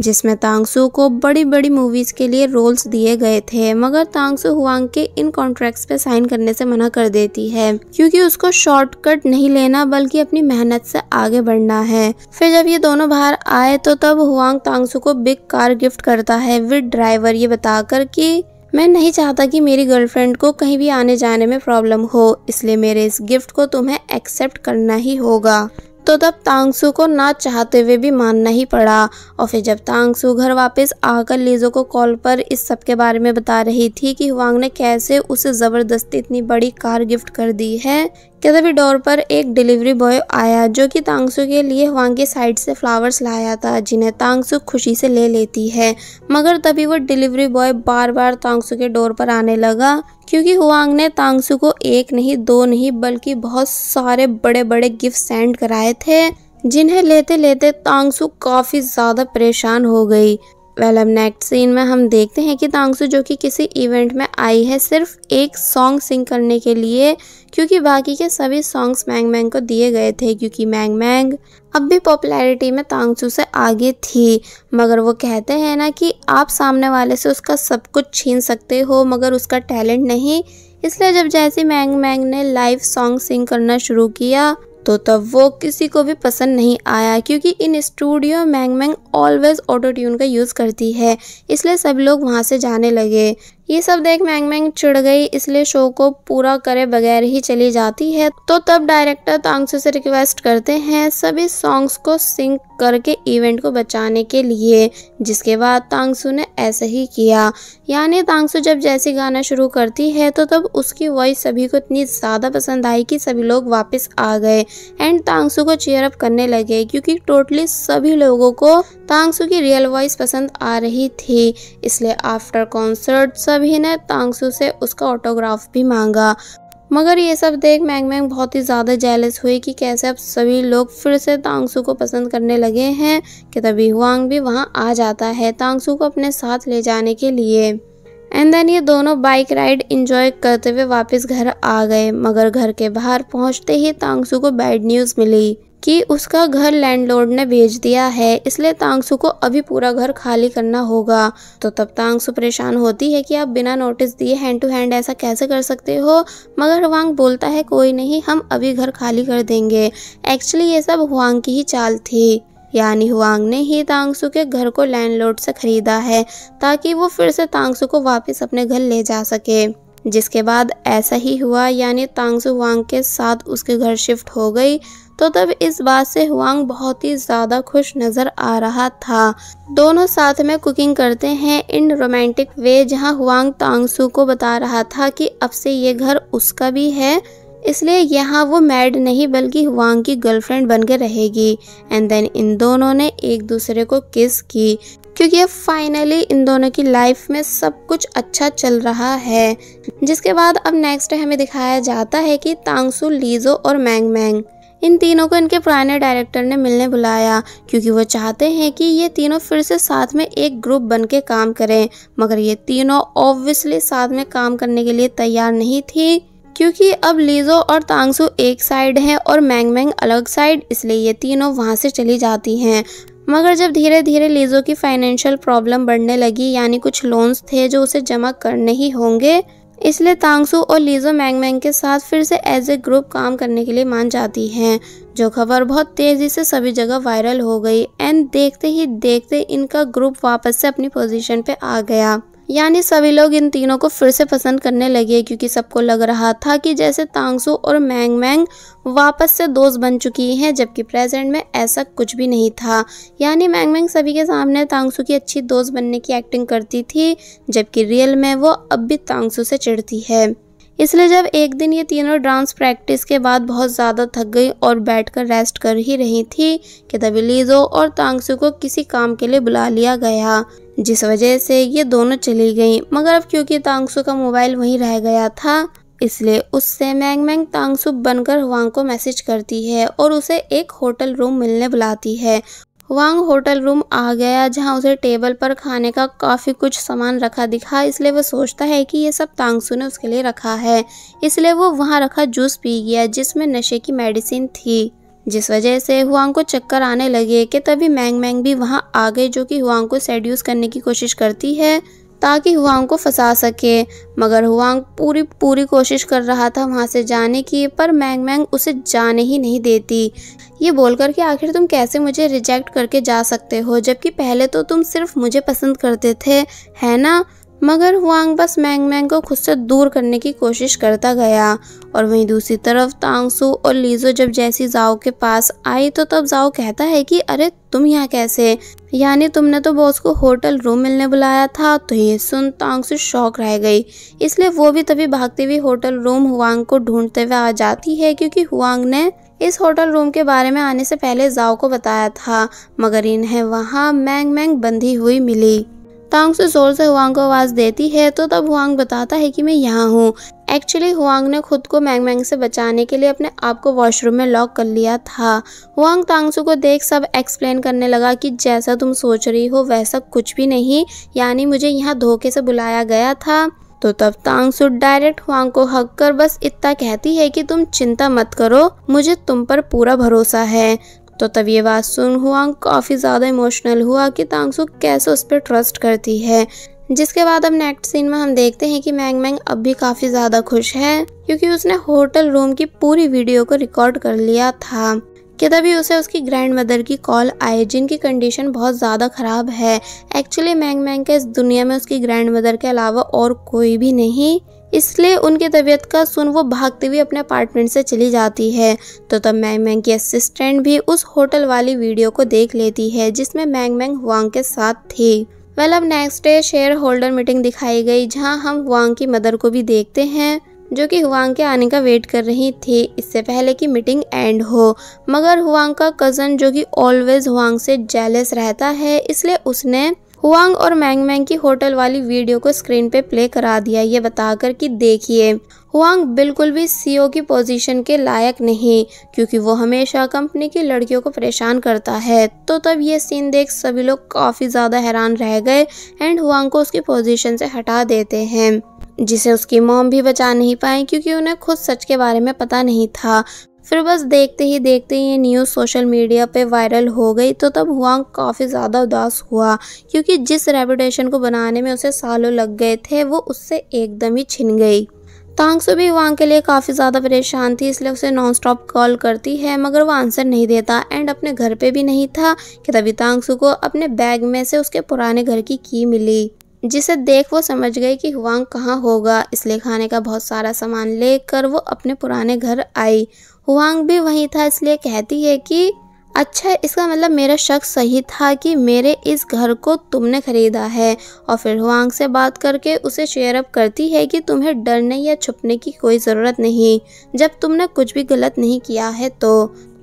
जिसमें तांगसू को बड़ी बड़ी मूवीज़ के लिए रोल्स दिए गए थे मगर तांगसू हुआंग के इन कॉन्ट्रैक्ट्स पे साइन करने से मना कर देती है क्योंकि उसको शॉर्टकट नहीं लेना बल्कि अपनी मेहनत से आगे बढ़ना है फिर जब ये दोनों बाहर आए तो तब हुआंग तांगसू को बिग कार गिफ्ट करता है विद ड्राइवर ये बताकर की मैं नहीं चाहता कि मेरी गर्लफ्रेंड को कहीं भी आने जाने में प्रॉब्लम हो इसलिए मेरे इस गिफ्ट को तुम्हें एक्सेप्ट करना ही होगा तो तब तांगसू को ना चाहते हुए भी मानना ही पड़ा और फिर जब तांगसू घर वापस आकर लीजो को कॉल पर इस सब के बारे में बता रही थी कि हुआंग ने कैसे उसे ज़बरदस्ती इतनी बड़ी कार गिफ्ट कर दी है कहता भी डोर पर एक डिलीवरी बॉय आया जो कि तांगसू के लिए हुआ के साइड से फ्लावर्स लाया था जिन्हें तांगसु खुशी से ले लेती है मगर तभी वो डिलीवरी बॉय बार बार तांगसु के डोर पर आने लगा क्योंकि हुआंग ने तांगसू को एक नहीं दो नहीं बल्कि बहुत सारे बड़े बड़े गिफ्ट सेंड कराए थे जिन्हें लेते लेते तांगसु काफ़ी ज़्यादा परेशान हो गई वेल अब नेक्स्ट सीन में हम देखते हैं कि तांगसू जो कि किसी इवेंट में आई है सिर्फ एक सॉन्ग सिंग करने के लिए क्योंकि बाकी के सभी सॉन्ग्स मैंग मैंग को दिए गए थे क्योंकि मैंग मैंग अब भी पॉपुलैरिटी में तांगसू से आगे थी मगर वो कहते हैं ना कि आप सामने वाले से उसका सब कुछ छीन सकते हो मगर उसका टैलेंट नहीं इसलिए जब जैसे मैंग मैंग ने लाइव सॉन्ग सिंग करना शुरू किया तो तब वो किसी को भी पसंद नहीं आया क्योंकि in studio Meng Meng always auto tune का यूज़ करती है इसलिए सब लोग वहाँ से जाने लगे ये सब देख मैंग मैंग चिड़ गई इसलिए शो को पूरा करे बगैर ही चली जाती है तो तब डायरेक्टर तांगसू से रिक्वेस्ट करते हैं सभी सॉन्ग्स को सिंक करके इवेंट को बचाने के लिए जिसके बाद तांगसू ने ऐसा ही किया यानी तांगसू जब जैसे गाना शुरू करती है तो तब उसकी वॉइस सभी को इतनी ज़्यादा पसंद आई कि सभी लोग वापस आ गए एंड तांगसू को चेयर अप करने लगे क्योंकि टोटली सभी लोगों को तांगसू की रियल वॉइस पसंद आ रही थी इसलिए आफ्टर कॉन्सर्ट सभी ने तांगसू से उसका ऑटोग्राफ भी मांगा मगर ये सब देख मैंग मैंग बहुत ही ज़्यादा जेलस हुई कि कैसे अब सभी लोग फिर से तांगसू को पसंद करने लगे हैं कि तभी हुआंग भी वहाँ आ जाता है तांगसू को अपने साथ ले जाने के लिए एंड देन ये दोनों बाइक राइड इंजॉय करते हुए वापस घर आ गए मगर घर के बाहर पहुँचते ही तांगसू को बैड न्यूज़ मिली कि उसका घर लैंडलॉर्ड ने भेज दिया है इसलिए तांगसू को अभी पूरा घर खाली करना होगा तो तब तांगसू परेशान होती है कि आप बिना नोटिस दिए हैंड टू हैंड ऐसा कैसे कर सकते हो मगर वांग बोलता है कोई नहीं हम अभी घर खाली कर देंगे एक्चुअली ये सब हुआंग की ही चाल थी यानी हुआंग ने ही तांगसू के घर को लैंडलॉर्ड से खरीदा है ताकि वो फिर से तांगसू को वापस अपने घर ले जा सके जिसके बाद ऐसा ही हुआ यानी तांगसू हुआंग के साथ उसके घर शिफ्ट हो गई तो तब इस बात से हुआंग बहुत ही ज़्यादा खुश नज़र आ रहा था दोनों साथ में कुकिंग करते हैं इन रोमांटिक वे जहां हुआंग तांगसू को बता रहा था कि अब से ये घर उसका भी है इसलिए यहाँ वो मैड नहीं बल्कि हुआंग की गर्लफ्रेंड बनकर रहेगी एंड देन इन दोनों ने एक दूसरे को किस की क्योंकि अब फाइनली इन दोनों की लाइफ में सब कुछ अच्छा चल रहा है जिसके बाद अब नेक्स्ट हमें दिखाया जाता है कि तांगसू लीजो और मैंग मैंग इन तीनों को इनके पुराने डायरेक्टर ने मिलने बुलाया क्योंकि वो चाहते हैं कि ये तीनों फिर से साथ में एक ग्रुप बन के काम करें मगर ये तीनों ऑब्वियसली साथ में काम करने के लिए तैयार नहीं थी क्योंकि अब लीजो और तांगसू एक साइड है और मैंग मैंग अलग साइड इसलिए ये तीनों वहाँ से चली जाती हैं मगर जब धीरे धीरे लीजो की फाइनेंशियल प्रॉब्लम बढ़ने लगी यानी कुछ लोन्स थे जो उसे जमा करने ही होंगे इसलिए तांगसू और लीजो मैंग मैंग के साथ फिर से एज ए ग्रुप काम करने के लिए मान जाती हैं जो खबर बहुत तेज़ी से सभी जगह वायरल हो गई एंड देखते ही देखते इनका ग्रुप वापस से अपनी पोजीशन पे आ गया यानी सभी लोग इन तीनों को फिर से पसंद करने लगे क्योंकि सबको लग रहा था कि जैसे तांगसू और मैंग मैंग वापस से दोस्त बन चुकी हैं जबकि प्रेजेंट में ऐसा कुछ भी नहीं था यानी मैंग मैंग सभी के सामने तांगसू की अच्छी दोस्त बनने की एक्टिंग करती थी जबकि रियल में वो अब भी तांगसू से चिड़ती है इसलिए जब एक दिन ये तीनों डांस प्रैक्टिस के बाद बहुत ज़्यादा थक गई और बैठकर रेस्ट कर ही रही थी कि तभी लीजो और तांगसू को किसी काम के लिए बुला लिया गया जिस वजह से ये दोनों चली गईं मगर अब क्योंकि तांगसु का मोबाइल वहीं रह गया था इसलिए उससे मैंग मैंग तांगसु बनकर हुआंग को मैसेज करती है और उसे एक होटल रूम मिलने बुलाती है वांग होटल रूम आ गया जहां उसे टेबल पर खाने का काफ़ी कुछ सामान रखा दिखा इसलिए वो सोचता है कि ये सब तांगसु ने उसके लिए रखा है इसलिए वो वहां रखा जूस पी गया जिसमें नशे की मेडिसिन थी जिस वजह से हुआंग को चक्कर आने लगे कि तभी मैंग मैंग भी वहाँ आ गए जो कि हुआंग को सेड्यूस करने की कोशिश करती है ताकि हुआंग को फंसा सके मगर हुआंग पूरी पूरी कोशिश कर रहा था वहाँ से जाने की पर मैंग मैंग उसे जाने ही नहीं देती ये बोलकर कि आखिर तुम कैसे मुझे रिजेक्ट करके जा सकते हो जबकि पहले तो तुम सिर्फ मुझे पसंद करते थे है ना मगर हुआंग बस मैंग मैंग को खुद से दूर करने की कोशिश करता गया और वहीं दूसरी तरफ तांगसू और लीजो जब जैसी जाओ के पास आई तो तब जाओ कहता है कि अरे तुम यहाँ कैसे यानी तुमने तो बॉस को होटल रूम मिलने बुलाया था तो ये सुन तांगसू शौक रह गई इसलिए वो भी तभी भागती हुई होटल रूम हुआंग को ढूंढते हुए आ जाती है क्योंकि हुआंग ने इस होटल रूम के बारे में आने से पहले जाओ को बताया था मगर इन्हें वहाँ मैंग मैंग बंधी हुई मिली तांग से जोर से हुआंग को आवाज़ देती है तो तब हुआंग बताता है कि मैं यहाँ हूँ एक्चुअली हुआंग ने खुद को मैंग मैंग से बचाने के लिए अपने आप को वॉशरूम में लॉक कर लिया था हुआंग तांगसु को देख सब एक्सप्लेन करने लगा कि जैसा तुम सोच रही हो वैसा कुछ भी नहीं यानी मुझे यहाँ धोखे से बुलाया गया था तो तब तांगसु डायरेक्ट हुआंग को हक कर बस इतना कहती है कि तुम चिंता मत करो मुझे तुम पर पूरा भरोसा है तो तब ये बात सुन हुआ काफ़ी ज़्यादा इमोशनल हुआ कि तांगसु कैसे उस पर ट्रस्ट करती है जिसके बाद अब नेक्स्ट सीन में हम देखते हैं कि मैंग मैंग अब भी काफ़ी ज़्यादा खुश है क्योंकि उसने होटल रूम की पूरी वीडियो को रिकॉर्ड कर लिया था कि तभी उसे उसकी ग्रैंड मदर की कॉल आई जिनकी कंडीशन बहुत ज़्यादा ख़राब है एक्चुअली मैंग मैंग के इस दुनिया में उसकी ग्रैंड मदर के अलावा और कोई भी नहीं इसलिए उनकी तबीयत का सुन वो भागते हुए अपने अपार्टमेंट से चली जाती है तो तब मैंग मैंग की असिस्टेंट भी उस होटल वाली वीडियो को देख लेती है जिसमें मैंग मैंग हुआंग के साथ थी वेल अब next day shareholder meeting दिखाई गई जहां हम हुआंग की मदर को भी देखते हैं जो कि हुआंग के आने का वेट कर रही थी इससे पहले कि मीटिंग एंड हो मगर हुआंग का कज़न जो कि ऑलवेज हुआंग से जेलस रहता है इसलिए उसने हुआंग और मैंग मैंग की होटल वाली वीडियो को स्क्रीन पे प्ले करा दिया ये बताकर कि देखिए हुआंग बिल्कुल भी सीईओ की पोजीशन के लायक नहीं क्योंकि वो हमेशा कंपनी की लड़कियों को परेशान करता है तो तब ये सीन देख सभी लोग काफ़ी ज़्यादा हैरान रह गए एंड हुआंग को उसकी पोजीशन से हटा देते हैं जिसे उसकी मॉम भी बचा नहीं पाए क्योंकि उन्हें खुद सच के बारे में पता नहीं था फिर बस देखते ही देखते ही ये न्यूज़ सोशल मीडिया पे वायरल हो गई तो तब हुआ काफ़ी ज़्यादा उदास हुआ क्योंकि जिस रेपुटेशन को बनाने में उसे सालों लग गए थे वो उससे एकदम ही छिन गई तांगसु भी वांग के लिए काफ़ी ज़्यादा परेशान थी इसलिए उसे नॉन स्टॉप कॉल करती है मगर वो आंसर नहीं देता एंड अपने घर पे भी नहीं था कि तभी तांगसु को अपने बैग में से उसके पुराने घर की की मिली जिसे देख वो समझ गई कि हुआंग कहाँ होगा इसलिए खाने का बहुत सारा सामान लेकर वो अपने पुराने घर आई हुआंग भी वहीं था इसलिए कहती है कि अच्छा इसका मतलब मेरा शक सही था कि मेरे इस घर को तुमने ख़रीदा है और फिर हुआंग से बात करके उसे शेयर अप करती है कि तुम्हें डरने या छुपने की कोई ज़रूरत नहीं जब तुमने कुछ भी गलत नहीं किया है तो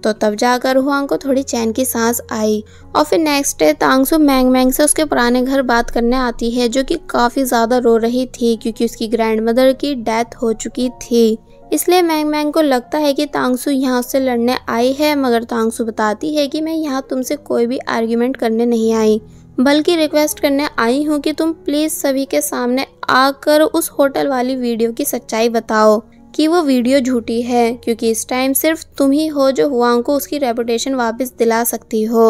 तो तब जाकर हुआंग को थोड़ी चैन की सांस आई और फिर नेक्स्ट डे तांगसू मैंग मैंग से उसके पुराने घर बात करने आती है जो कि काफ़ी ज़्यादा रो रही थी क्योंकि उसकी ग्रैंड मदर की डेथ हो चुकी थी इसलिए मैंग मैंग को लगता है कि तांगसु यहाँ से लड़ने आई है मगर तांगसु बताती है कि मैं यहाँ तुमसे कोई भी आर्ग्यूमेंट करने नहीं आई बल्कि रिक्वेस्ट करने आई हूँ कि तुम प्लीज़ सभी के सामने आकर उस होटल वाली वीडियो की सच्चाई बताओ कि वो वीडियो झूठी है क्योंकि इस टाइम सिर्फ तुम ही हो जो हुआंग को उसकी रेपुटेशन वापस दिला सकती हो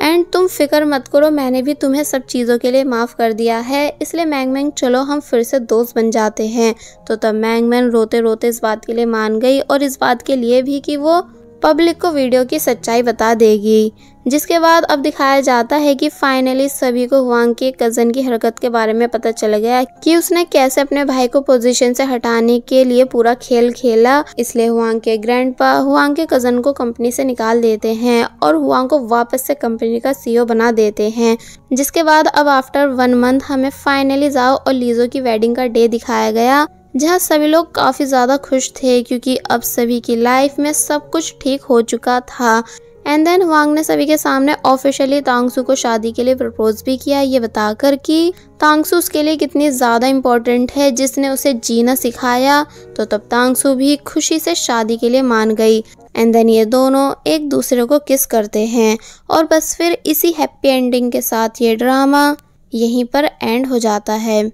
एंड तुम फिक्र मत करो मैंने भी तुम्हें सब चीज़ों के लिए माफ़ कर दिया है इसलिए मैंग मैंग चलो हम फिर से दोस्त बन जाते हैं तो तब मैंग मैंग रोते रोते इस बात के लिए मान गई और इस बात के लिए भी कि वो पब्लिक को वीडियो की सच्चाई बता देगी जिसके बाद अब दिखाया जाता है कि फाइनली सभी को हुआंग के कज़न की हरकत के बारे में पता चल गया कि उसने कैसे अपने भाई को पोजीशन से हटाने के लिए पूरा खेल खेला इसलिए हुआंग के ग्रैंड हुआंग के कज़न को कंपनी से निकाल देते हैं और हुआंग को वापस से कंपनी का सीईओ e बना देते हैं जिसके बाद अब आफ्टर वन मंथ हमें फाइनली जाओ और लीजो की वेडिंग का डे दिखाया गया जहाँ सभी लोग काफ़ी ज़्यादा खुश थे क्योंकि अब सभी की लाइफ में सब कुछ ठीक हो चुका था एंड देन हुआंग ने सभी के सामने ऑफिशियली तांगसू को शादी के लिए प्रपोज भी किया ये बताकर कि तांगसू उसके लिए कितनी ज़्यादा इम्पोर्टेंट है जिसने उसे जीना सिखाया तो तब तांगसू भी खुशी से शादी के लिए मान गई एंड देन ये दोनों एक दूसरे को किस करते हैं और बस फिर इसी हैप्पी एंडिंग के साथ ये ड्रामा यहीं पर एंड हो जाता है